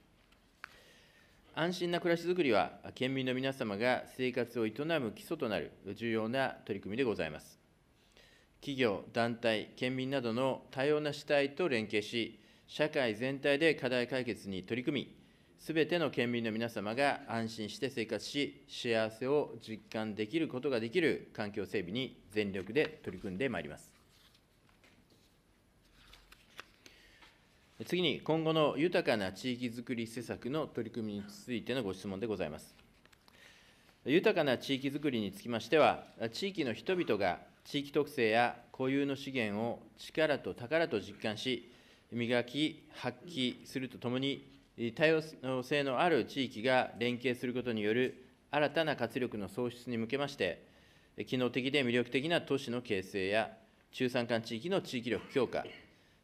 安心な暮らしづくりは、県民の皆様が生活を営む基礎となる重要な取り組みでございます。企業、団体、県民などの多様な主体と連携し、社会全体で課題解決に取り組み、すべての県民の皆様が安心して生活し、幸せを実感できることができる環境整備に全力で取り組んでまいります。次に、今後の豊かな地域づくり施策の取り組みについてのご質問でございます。豊かな地域づくりにつきましては、地域の人々が地域特性や固有の資源を力と宝と実感し、磨き、発揮するとともに、多様性のある地域が連携することによる新たな活力の創出に向けまして、機能的で魅力的な都市の形成や、中山間地域の地域力強化、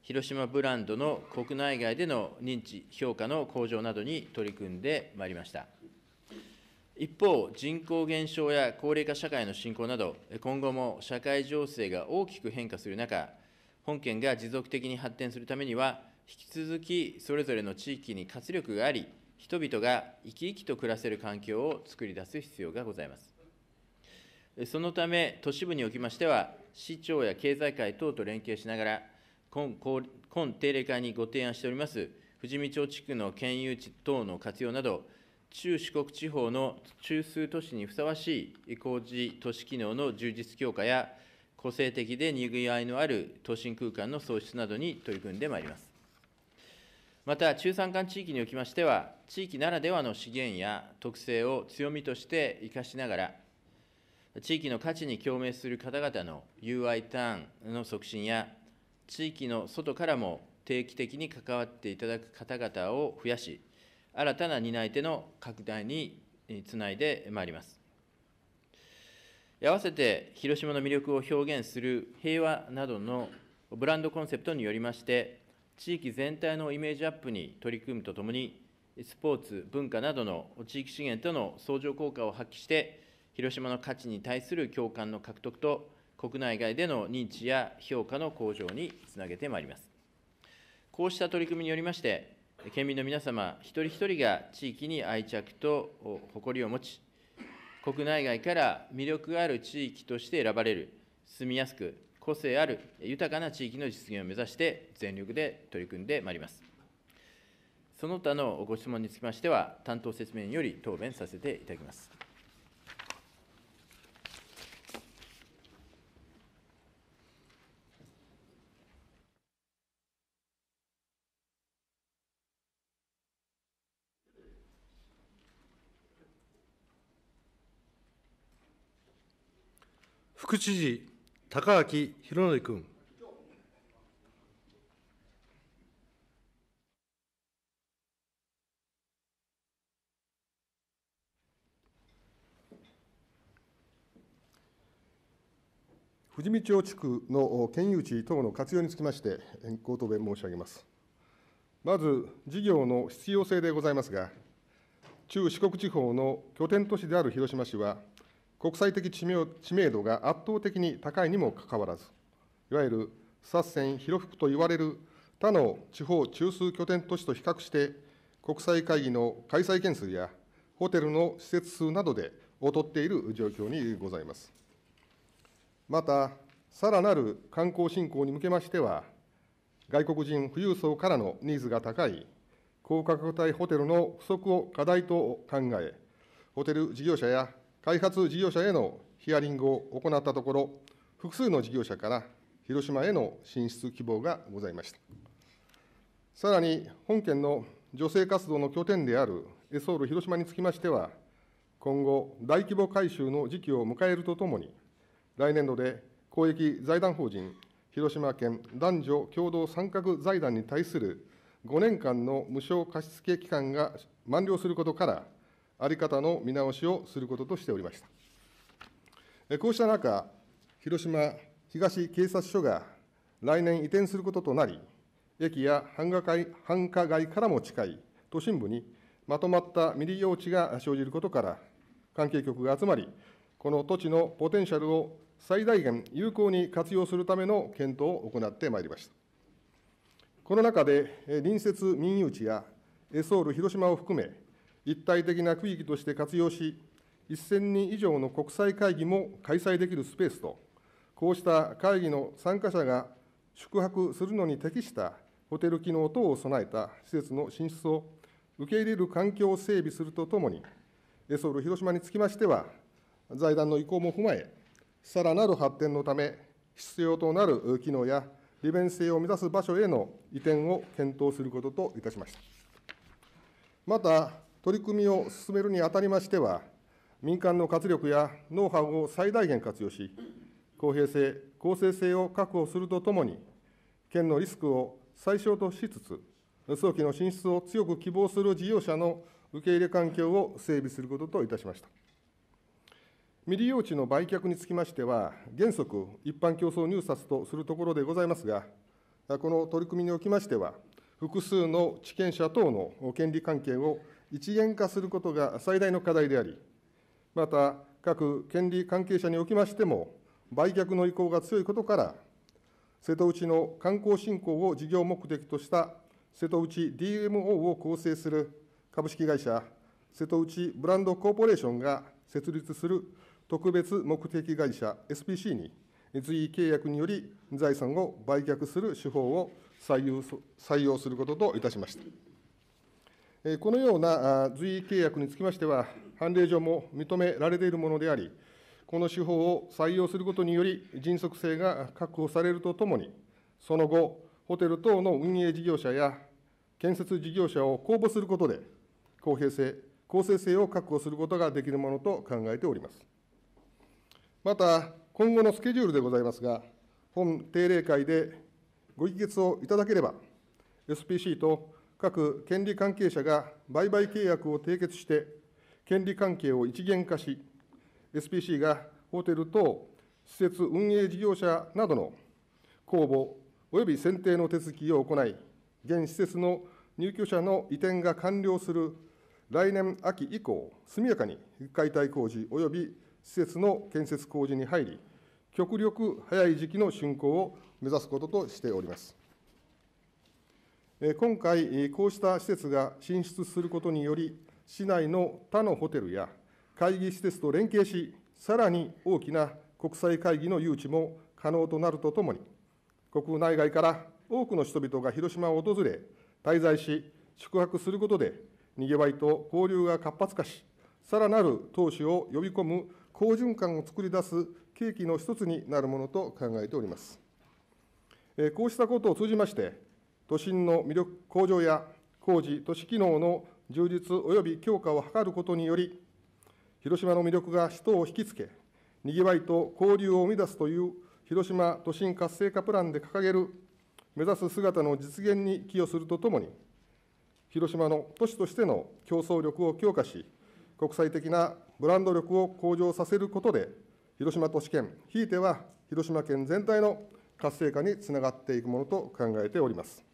広島ブランドの国内外での認知、評価の向上などに取り組んでまいりました。一方、人口減少や高齢化社会の進行など、今後も社会情勢が大きく変化する中、本県が持続的に発展するためには、引き続きそれぞれの地域に活力があり、人々が生き生きと暮らせる環境を作り出す必要がございます。そのため、都市部におきましては、市長や経済界等と連携しながら、今今定例会にご提案しております、富士見町地区の県有地等の活用など、中四国地方の中枢都市にふさわしい工事都市機能の充実強化や、個性的でにぎわいのある都心空間の創出などに取り組んでまいります。また、中山間地域におきましては、地域ならではの資源や特性を強みとして生かしながら、地域の価値に共鳴する方々の UI ターンの促進や、地域の外からも定期的に関わっていただく方々を増やし、新たな担い手の拡大につないでまいります。合わせて広島の魅力を表現する平和などのブランドコンセプトによりまして、地域全体のイメージアップに取り組むとともに、スポーツ、文化などの地域資源との相乗効果を発揮して、広島の価値に対する共感の獲得と、国内外での認知や評価の向上につなげてまいります。こうした取り組みによりまして、県民の皆様一人一人が地域に愛着と誇りを持ち、国内外から魅力ある地域として選ばれる、住みやすく、個性ある豊かな地域の実現を目指して全力で取り組んでまいります。その他のご質問につきましては、担当説明により答弁させていただきます。副知事高明博典君。富士見町地区の県有地等の活用につきまして、変更答弁申し上げます。まず、事業の必要性でございますが、中四国地方の拠点都市である広島市は、国際的知名知名度が圧倒的に高いにもかかわらず、いわゆる薩線広福と言われる他の地方中枢拠点都市と比較して、国際会議の開催件数やホテルの施設数などで劣っている状況にございます。また、さらなる観光振興に向けましては、外国人富裕層からのニーズが高い高価格帯ホテルの不足を課題と考え、ホテル事業者や開発事業者へのヒアリングを行ったところ、複数の事業者から広島への進出希望がございました。さらに、本県の女性活動の拠点であるエソール広島につきましては、今後、大規模改修の時期を迎えるとともに、来年度で公益財団法人広島県男女共同参画財団に対する5年間の無償貸付期間が満了することから、在り方の見直しをすることとしておりました。こうした中、広島東警察署が来年移転することとなり、駅や繁華街繁華街からも近い都心部にまとまった未利用地が生じることから、関係局が集まり、この土地のポテンシャルを最大限有効に活用するための検討を行ってまいりました。この中で、隣接民有地やエソール広島を含め、一体的な区域として活用し、1000人以上の国際会議も開催できるスペースと、こうした会議の参加者が宿泊するのに適したホテル機能等を備えた施設の進出を受け入れる環境を整備するとともに、ソウル広島につきましては、財団の意向も踏まえ、さらなる発展のため、必要となる機能や利便性を目指す場所への移転を検討することといたしました。また、取り組みを進めるにあたりましては、民間の活力やノウハウを最大限活用し、公平性、公正性を確保するとともに、県のリスクを最小としつつ、早期の進出を強く希望する事業者の受け入れ環境を整備することといたしました。未利用地の売却につきましては、原則、一般競争入札とするところでございますが、この取り組みにおきましては、複数の地権者等の権利関係を一元化することが最大の課題であり、また各権利関係者におきましても、売却の意向が強いことから、瀬戸内の観光振興を事業目的とした瀬戸内 DMO を構成する株式会社瀬戸内ブランドコーポレーションが設立する特別目的会社 SPC に随意契約により財産を売却する手法を採用することといたしました。このような随意契約につきましては、判例上も認められているものであり、この手法を採用することにより、迅速性が確保されるとともに、その後、ホテル等の運営事業者や建設事業者を公募することで、公平性、公正性を確保することができるものと考えております。また、今後のスケジュールでございますが、本定例会でご議決をいただければ、SPC と各権利関係者が売買契約を締結して、権利関係を一元化し、SPC がホテル等施設運営事業者などの公募及び選定の手続きを行い、現施設の入居者の移転が完了する来年秋以降、速やかに解体工事及び施設の建設工事に入り、極力早い時期の竣工を目指すこととしております。今回、こうした施設が進出することにより、市内の他のホテルや会議施設と連携し、さらに大きな国際会議の誘致も可能となるとともに、国内外から多くの人々が広島を訪れ、滞在し、宿泊することで、にぎわいと交流が活発化し、さらなる投資を呼び込む好循環を作り出す契機の一つになるものと考えております。こうしたことを通じまして、都心の魅力向上や工事、都市機能の充実及び強化を図ることにより、広島の魅力が人を引きつけ、にぎわいと交流を生み出すという広島都心活性化プランで掲げる目指す姿の実現に寄与するとともに、広島の都市としての競争力を強化し、国際的なブランド力を向上させることで、広島都市圏、ひいては広島県全体の活性化につながっていくものと考えております。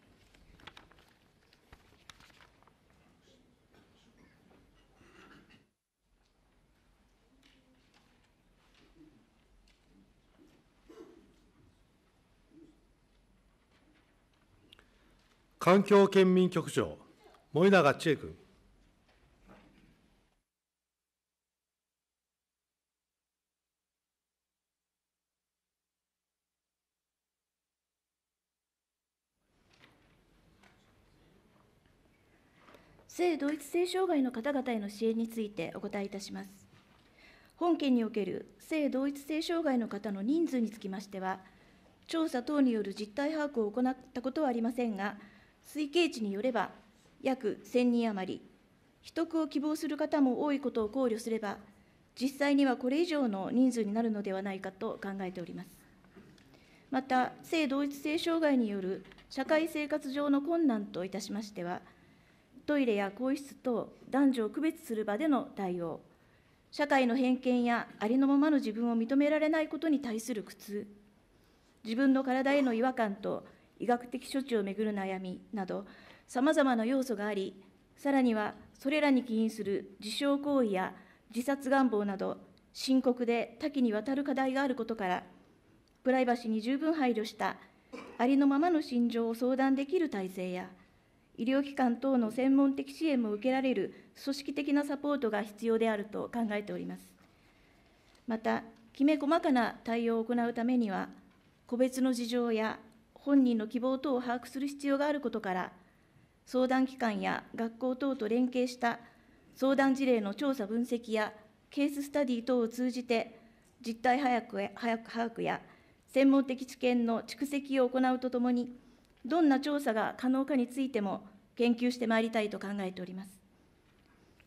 環境県民局長、森永千恵君。性同一性障害の方々への支援についてお答えいたします。本件における性同一性障害の方の人数につきましては、調査等による実態把握を行ったことはありませんが、推計値によれば、約1000人余り、取得を希望する方も多いことを考慮すれば、実際にはこれ以上の人数になるのではないかと考えております。また、性同一性障害による社会生活上の困難といたしましては、トイレや更衣室等、男女を区別する場での対応、社会の偏見やありのままの自分を認められないことに対する苦痛、自分の体への違和感と医学的処置をめぐる悩みなど、さまざまな要素があり、さらにはそれらに起因する自傷行為や自殺願望など、深刻で多岐にわたる課題があることから、プライバシーに十分配慮したありのままの心情を相談できる体制や、医療機関等の専門的支援も受けられる組織的なサポートが必要であると考えております。また、きめ細かな対応を行うためには、個別の事情や本人の希望等を把握する必要があることから、相談機関や学校等と連携した相談事例の調査分析やケーススタディ等を通じて、実態把握把握や専門的知見の蓄積を行うとともに、どんな調査が可能かについても研究してまいりたいと考えております。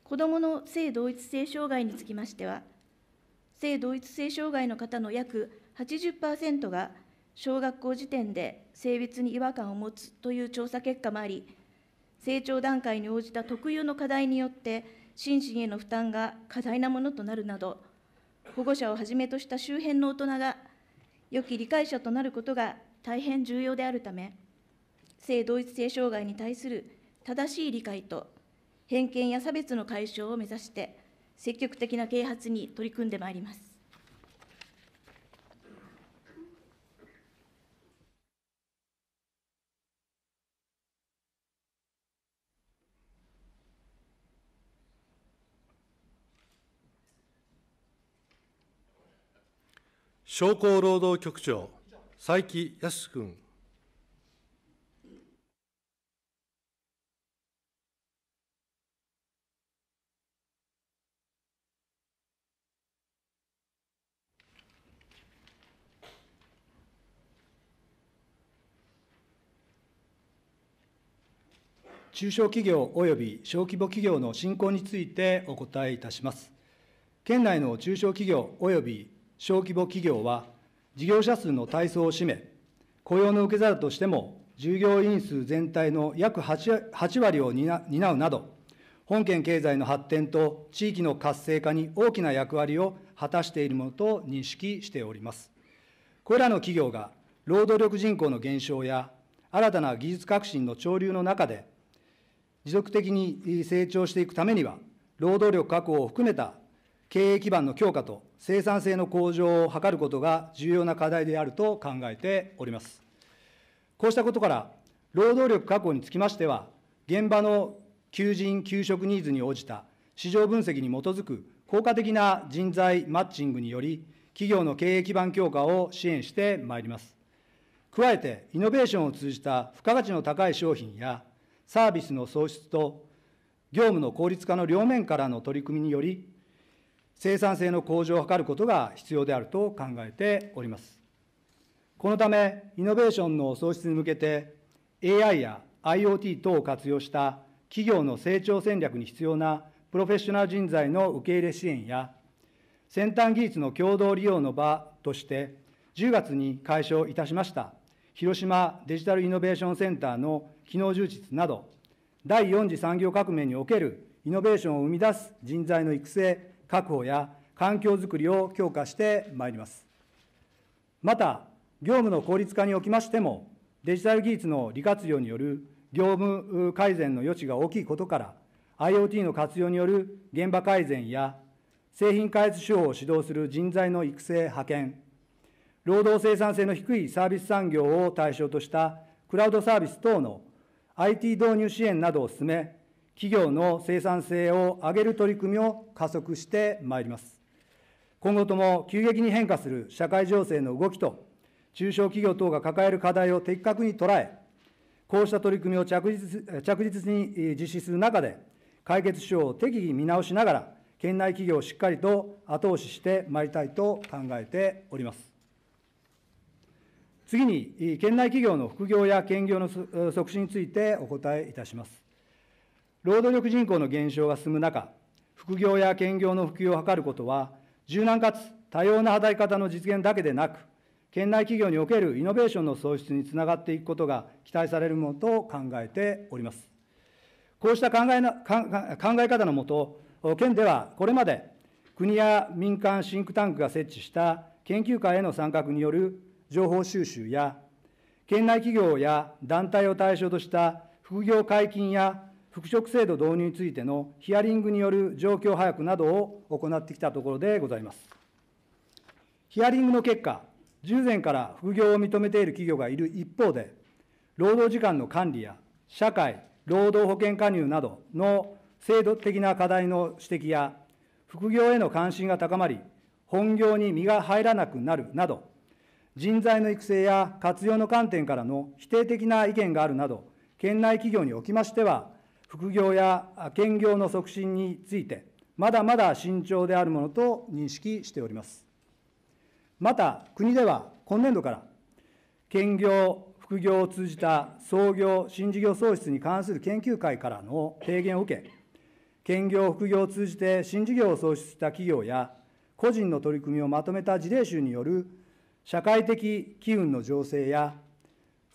子どもの性同一性障害につきましては、性同一性障害の方の約80%が小学校時点で性別に違和感を持つという調査結果もあり、成長段階に応じた特有の課題によって、心身への負担が過大なものとなるなど、保護者をはじめとした周辺の大人が、良き理解者となることが大変重要であるため、性同一性障害に対する正しい理解と、偏見や差別の解消を目指して、積極的な啓発に取り組んでまいります。商工労働局長、佐伯康君。中小企業及び小規模企業の振興についてお答えいたします。県内の中小企業及び小規模企業は事業者数の体操を占め、雇用の受け皿としても従業員数全体の約 8, 8割を担うなど、本県経済の発展と地域の活性化に大きな役割を果たしているものと認識しております。これらの企業が労働力人口の減少や新たな技術革新の潮流の中で、持続的に成長していくためには、労働力確保を含めた経営基盤の強化と生産性の向上を図ることが重要な課題であると考えております。こうしたことから、労働力確保につきましては、現場の求人・求職ニーズに応じた市場分析に基づく効果的な人材マッチングにより、企業の経営基盤強化を支援してまいります。加えて、イノベーションを通じた付加価値の高い商品やサービスの創出と、業務の効率化の両面からの取り組みにより、生産性の向上を図ることが必要であると考えております。このため、イノベーションの創出に向けて、AI や IoT 等を活用した企業の成長戦略に必要なプロフェッショナル人材の受け入れ支援や、先端技術の共同利用の場として、10月に開始をいたしました、広島デジタルイノベーションセンターの機能充実など、第4次産業革命におけるイノベーションを生み出す人材の育成、確保や環境づくりを強化してまいります。また、業務の効率化におきましても、デジタル技術の利活用による業務改善の余地が大きいことから、IoT の活用による現場改善や製品開発手法を指導する人材の育成派遣、労働生産性の低いサービス産業を対象としたクラウドサービス等の IT 導入支援などを進め、企業の生産性を上げる取り組みを加速してまいります。今後とも急激に変化する社会情勢の動きと、中小企業等が抱える課題を的確に捉え、こうした取り組みを着実着実に実施する中で、解決手法を適宜見直しながら、県内企業をしっかりと後押ししてまいりたいと考えております。次に、県内企業の副業や兼業の促進についてお答えいたします。労働力人口の減少が進む中、副業や兼業の普及を図ることは、柔軟かつ多様な働き方の実現だけでなく、県内企業におけるイノベーションの創出につながっていくことが期待されるものと考えております。こうした考えな考え方のもと、県ではこれまで国や民間シンクタンクが設置した研究会への参画による情報収集や、県内企業や団体を対象とした副業解禁や復職制度導入についてのヒアリングによる状況把握などを行ってきたところでございます。ヒアリングの結果、従前から副業を認めている企業がいる一方で、労働時間の管理や社会、労働保険加入などの制度的な課題の指摘や、副業への関心が高まり、本業に身が入らなくなるなど、人材の育成や活用の観点からの否定的な意見があるなど、県内企業におきましては、副業や兼業の促進について、まだまだ慎重であるものと認識しております。また、国では今年度から、兼業、副業を通じた創業、新事業創出に関する研究会からの提言を受け、兼業、副業を通じて新事業を創出した企業や、個人の取り組みをまとめた事例集による社会的機運の醸成や、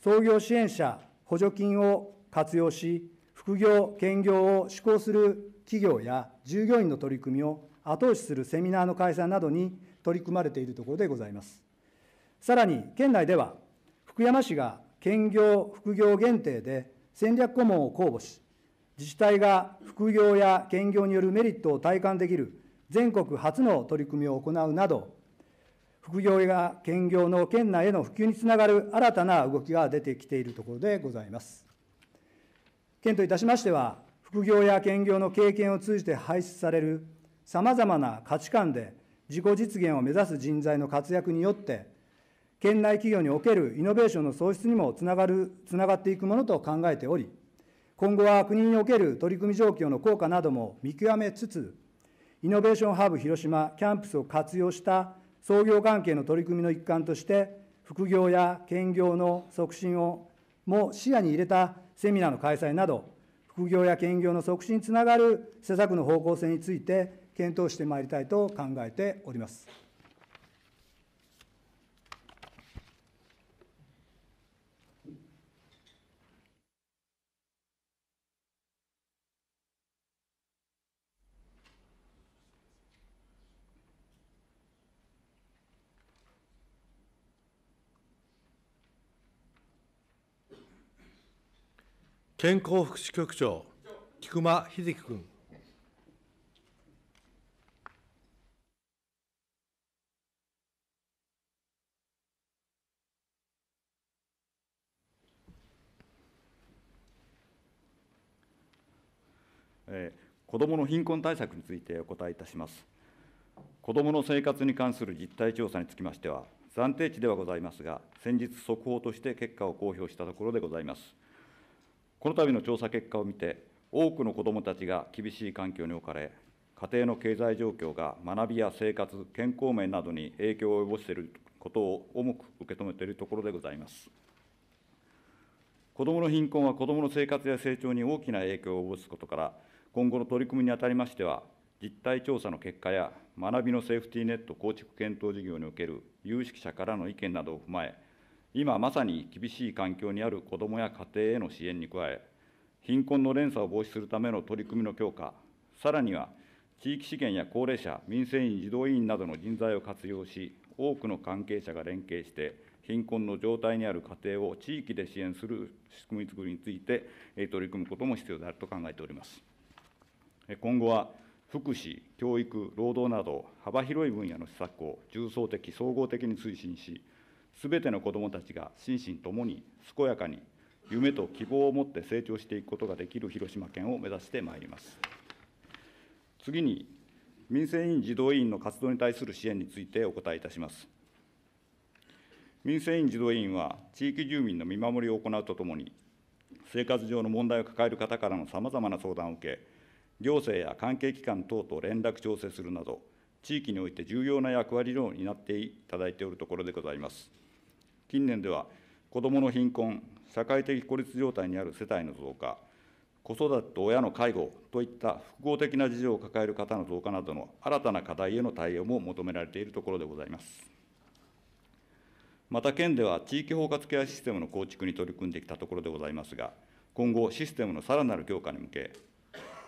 創業支援者補助金を活用し、副業・兼業を志向する企業や従業員の取り組みを後押しするセミナーの開催などに取り組まれているところでございます。さらに、県内では、福山市が兼業・副業限定で戦略顧問を公募し、自治体が副業や兼業によるメリットを体感できる全国初の取り組みを行うなど、副業や兼業の県内への普及につながる新たな動きが出てきているところでございます。県といたしましては、副業や兼業の経験を通じて排出されるさまざまな価値観で自己実現を目指す人材の活躍によって、県内企業におけるイノベーションの創出にもつながるつながっていくものと考えており、今後は国における取り組み状況の効果なども見極めつつ、イノベーションハーブ広島キャンプスを活用した創業関係の取り組みの一環として、副業や兼業の促進をも視野に入れたセミナーの開催など、副業や兼業の促進につながる施策の方向性について、検討してまいりたいと考えております。健康福祉局長、菊間秀樹君。え子どもの貧困対策についてお答えいたします。子どもの生活に関する実態調査につきましては、暫定値ではございますが、先日、速報として結果を公表したところでございます。この度の調査結果を見て、多くの子どもたちが厳しい環境に置かれ、家庭の経済状況が学びや生活、健康面などに影響を及ぼしていることを重く受け止めているところでございます。子どもの貧困は子どもの生活や成長に大きな影響を及ぼすことから、今後の取り組みにあたりましては、実態調査の結果や学びのセーフティーネット構築検討事業における有識者からの意見などを踏まえ、今まさに厳しい環境にある子どもや家庭への支援に加え、貧困の連鎖を防止するための取り組みの強化、さらには地域資源や高齢者、民生委員、児童委員などの人材を活用し、多くの関係者が連携して、貧困の状態にある家庭を地域で支援する仕組み作りについて取り組むことも必要であると考えております。今後は福祉、教育、労働など幅広い分野の施策を重層的、総合的に推進し、すべての子どもたちが心身ともに健やかに、夢と希望を持って成長していくことができる広島県を目指してまいります。次に、民生委員児童委員の活動に対する支援についてお答えいたします。民生委員児童委員は、地域住民の見守りを行うとともに、生活上の問題を抱える方からのさまざまな相談を受け、行政や関係機関等と連絡調整するなど、地域において重要な役割を担っていただいておるところでございます。近年では、子どもの貧困、社会的孤立状態にある世帯の増加、子育てと親の介護といった複合的な事情を抱える方の増加などの新たな課題への対応も求められているところでございます。また、県では地域包括ケアシステムの構築に取り組んできたところでございますが、今後、システムのさらなる強化に向け、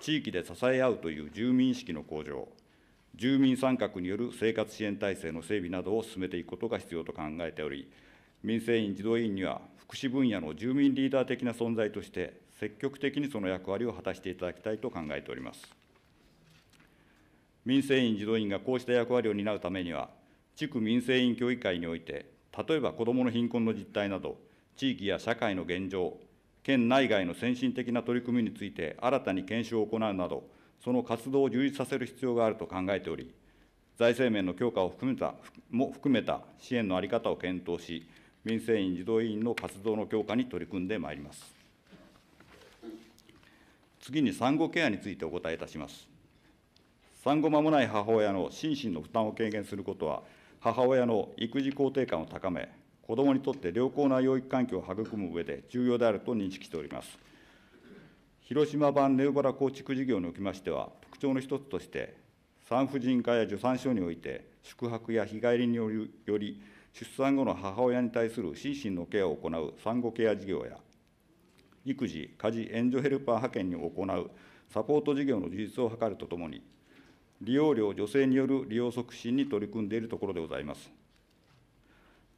地域で支え合うという住民意識の向上、住民参画による生活支援体制の整備などを進めていくことが必要と考えており、民生委員、児童委員には、福祉分野の住民リーダー的な存在として、積極的にその役割を果たしていただきたいと考えております。民生委員、児童委員がこうした役割を担うためには、地区民生委員協議会において、例えば子どもの貧困の実態など、地域や社会の現状、県内外の先進的な取り組みについて新たに検証を行うなど、その活動を充実させる必要があると考えており、財政面の強化を含めたも含めた支援の在り方を検討し、民生委員、児童委員の活動の強化に取り組んでまいります。次に産後ケアについてお答えいたします。産後間もない母親の心身の負担を軽減することは、母親の育児肯定感を高め、子どもにとって良好な養育環境を育む上で重要であると認識しております。広島版ネオバラ構築事業におきましては、特徴の一つとして、産婦人科や助産所において、宿泊や日帰りにより出産後の母親に対する心身のケアを行う産後ケア事業や、育児・家事援助ヘルパー派遣に行うサポート事業の充実を図るとともに、利用料助成による利用促進に取り組んでいるところでございます。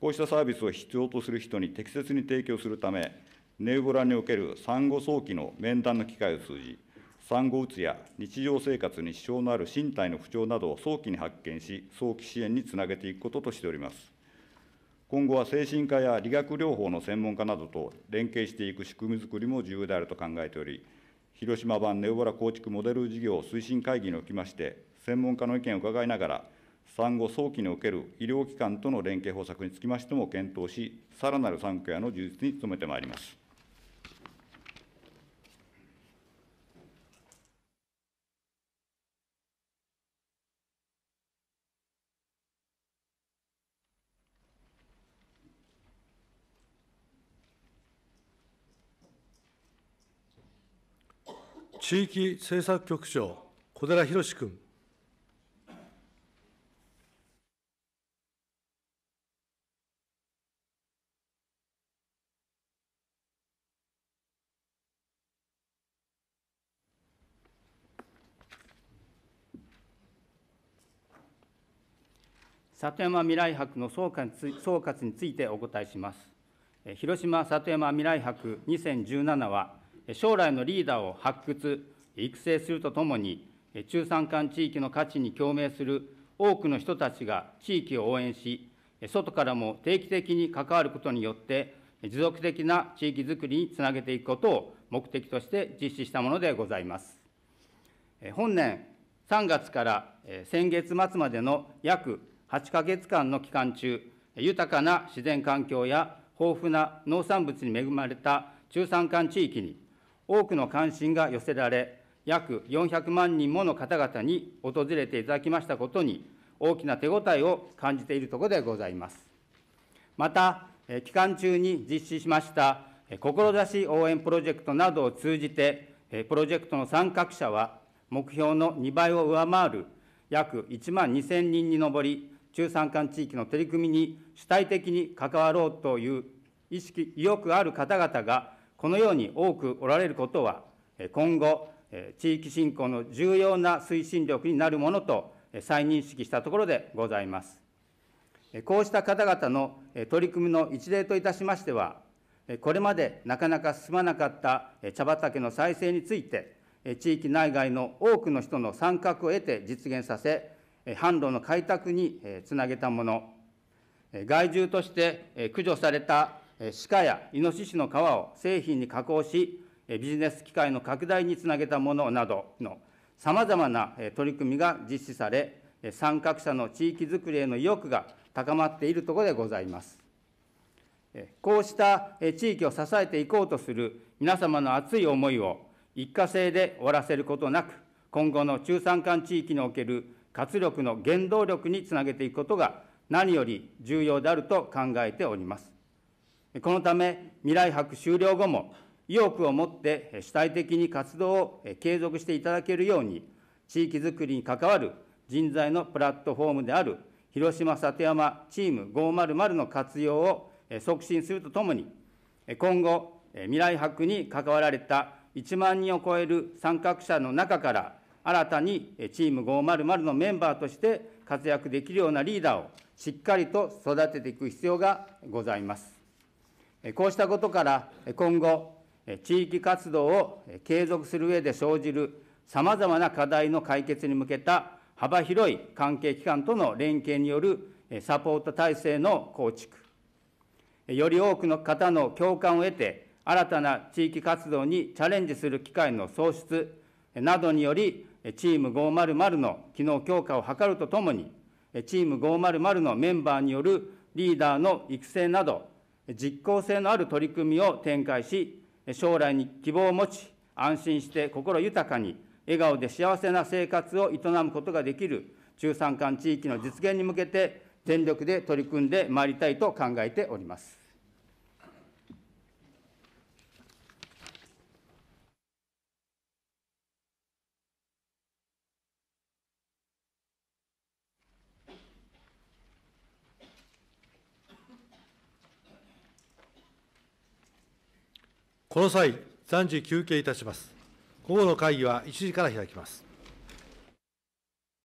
こうしたサービスを必要とする人に適切に提供するため、ネウボラにおける産後早期の面談の機会を通じ、産後うつや日常生活に支障のある身体の不調などを早期に発見し、早期支援につなげていくこととしております。今後は精神科や理学療法の専門家などと連携していく仕組みづくりも重要であると考えており、広島版ネオバラ構築モデル事業推進会議におきまして、専門家の意見を伺いながら、産後早期における医療機関との連携方策につきましても検討し、さらなる産経ケの充実に努めてまいります。地域政策局長、小寺宏君。里山未来博の総括についてお答えします。広島里山未来博2017は将来のリーダーを発掘、育成するとともに、中山間地域の価値に共鳴する多くの人たちが地域を応援し、外からも定期的に関わることによって、持続的な地域づくりにつなげていくことを目的として実施したものでございます。本年3月から先月末までの約8か月間の期間中、豊かな自然環境や豊富な農産物に恵まれた中山間地域に、多くの関心が寄せられ、約400万人もの方々に訪れていただきましたことに、大きな手応えを感じているところでございます。また、期間中に実施しました、志応援プロジェクトなどを通じて、プロジェクトの参画者は、目標の2倍を上回る約1万2000人に上り、中山間地域の取り組みに主体的に関わろうという意識、意欲ある方々がこのように多くおられることは、今後、地域振興の重要な推進力になるものと再認識したところでございます。こうした方々の取り組みの一例といたしましては、これまでなかなか進まなかった茶畑の再生について、地域内外の多くの人の参画を得て実現させ、販路の開拓につなげたもの、害獣として駆除された鹿やイノシシの皮を製品に加工し、ビジネス機会の拡大につなげたものなどのさまざまな取り組みが実施され、参画者の地域づくりへの意欲が高まっているところでございます。こうした地域を支えていこうとする皆様の熱い思いを一過性で終わらせることなく、今後の中山間地域における活力の原動力につなげていくことが何より重要であると考えております。このため、未来博終了後も、意欲を持って主体的に活動を継続していただけるように、地域づくりに関わる人材のプラットフォームである、広島里山チーム500の活用を促進するとともに、今後、未来博に関わられた1万人を超える参画者の中から、新たにチーム500のメンバーとして活躍できるようなリーダーをしっかりと育てていく必要がございます。こうしたことから、今後、地域活動を継続する上で生じるさまざまな課題の解決に向けた幅広い関係機関との連携によるサポート体制の構築、より多くの方の共感を得て、新たな地域活動にチャレンジする機会の創出などにより、チーム500の機能強化を図るとともに、チーム500のメンバーによるリーダーの育成など、実効性のある取り組みを展開し、将来に希望を持ち、安心して心豊かに、笑顔で幸せな生活を営むことができる中山間地域の実現に向けて、全力で取り組んでまいりたいと考えております。この際、暫時休憩いたします。午後の会議は1時から開きます。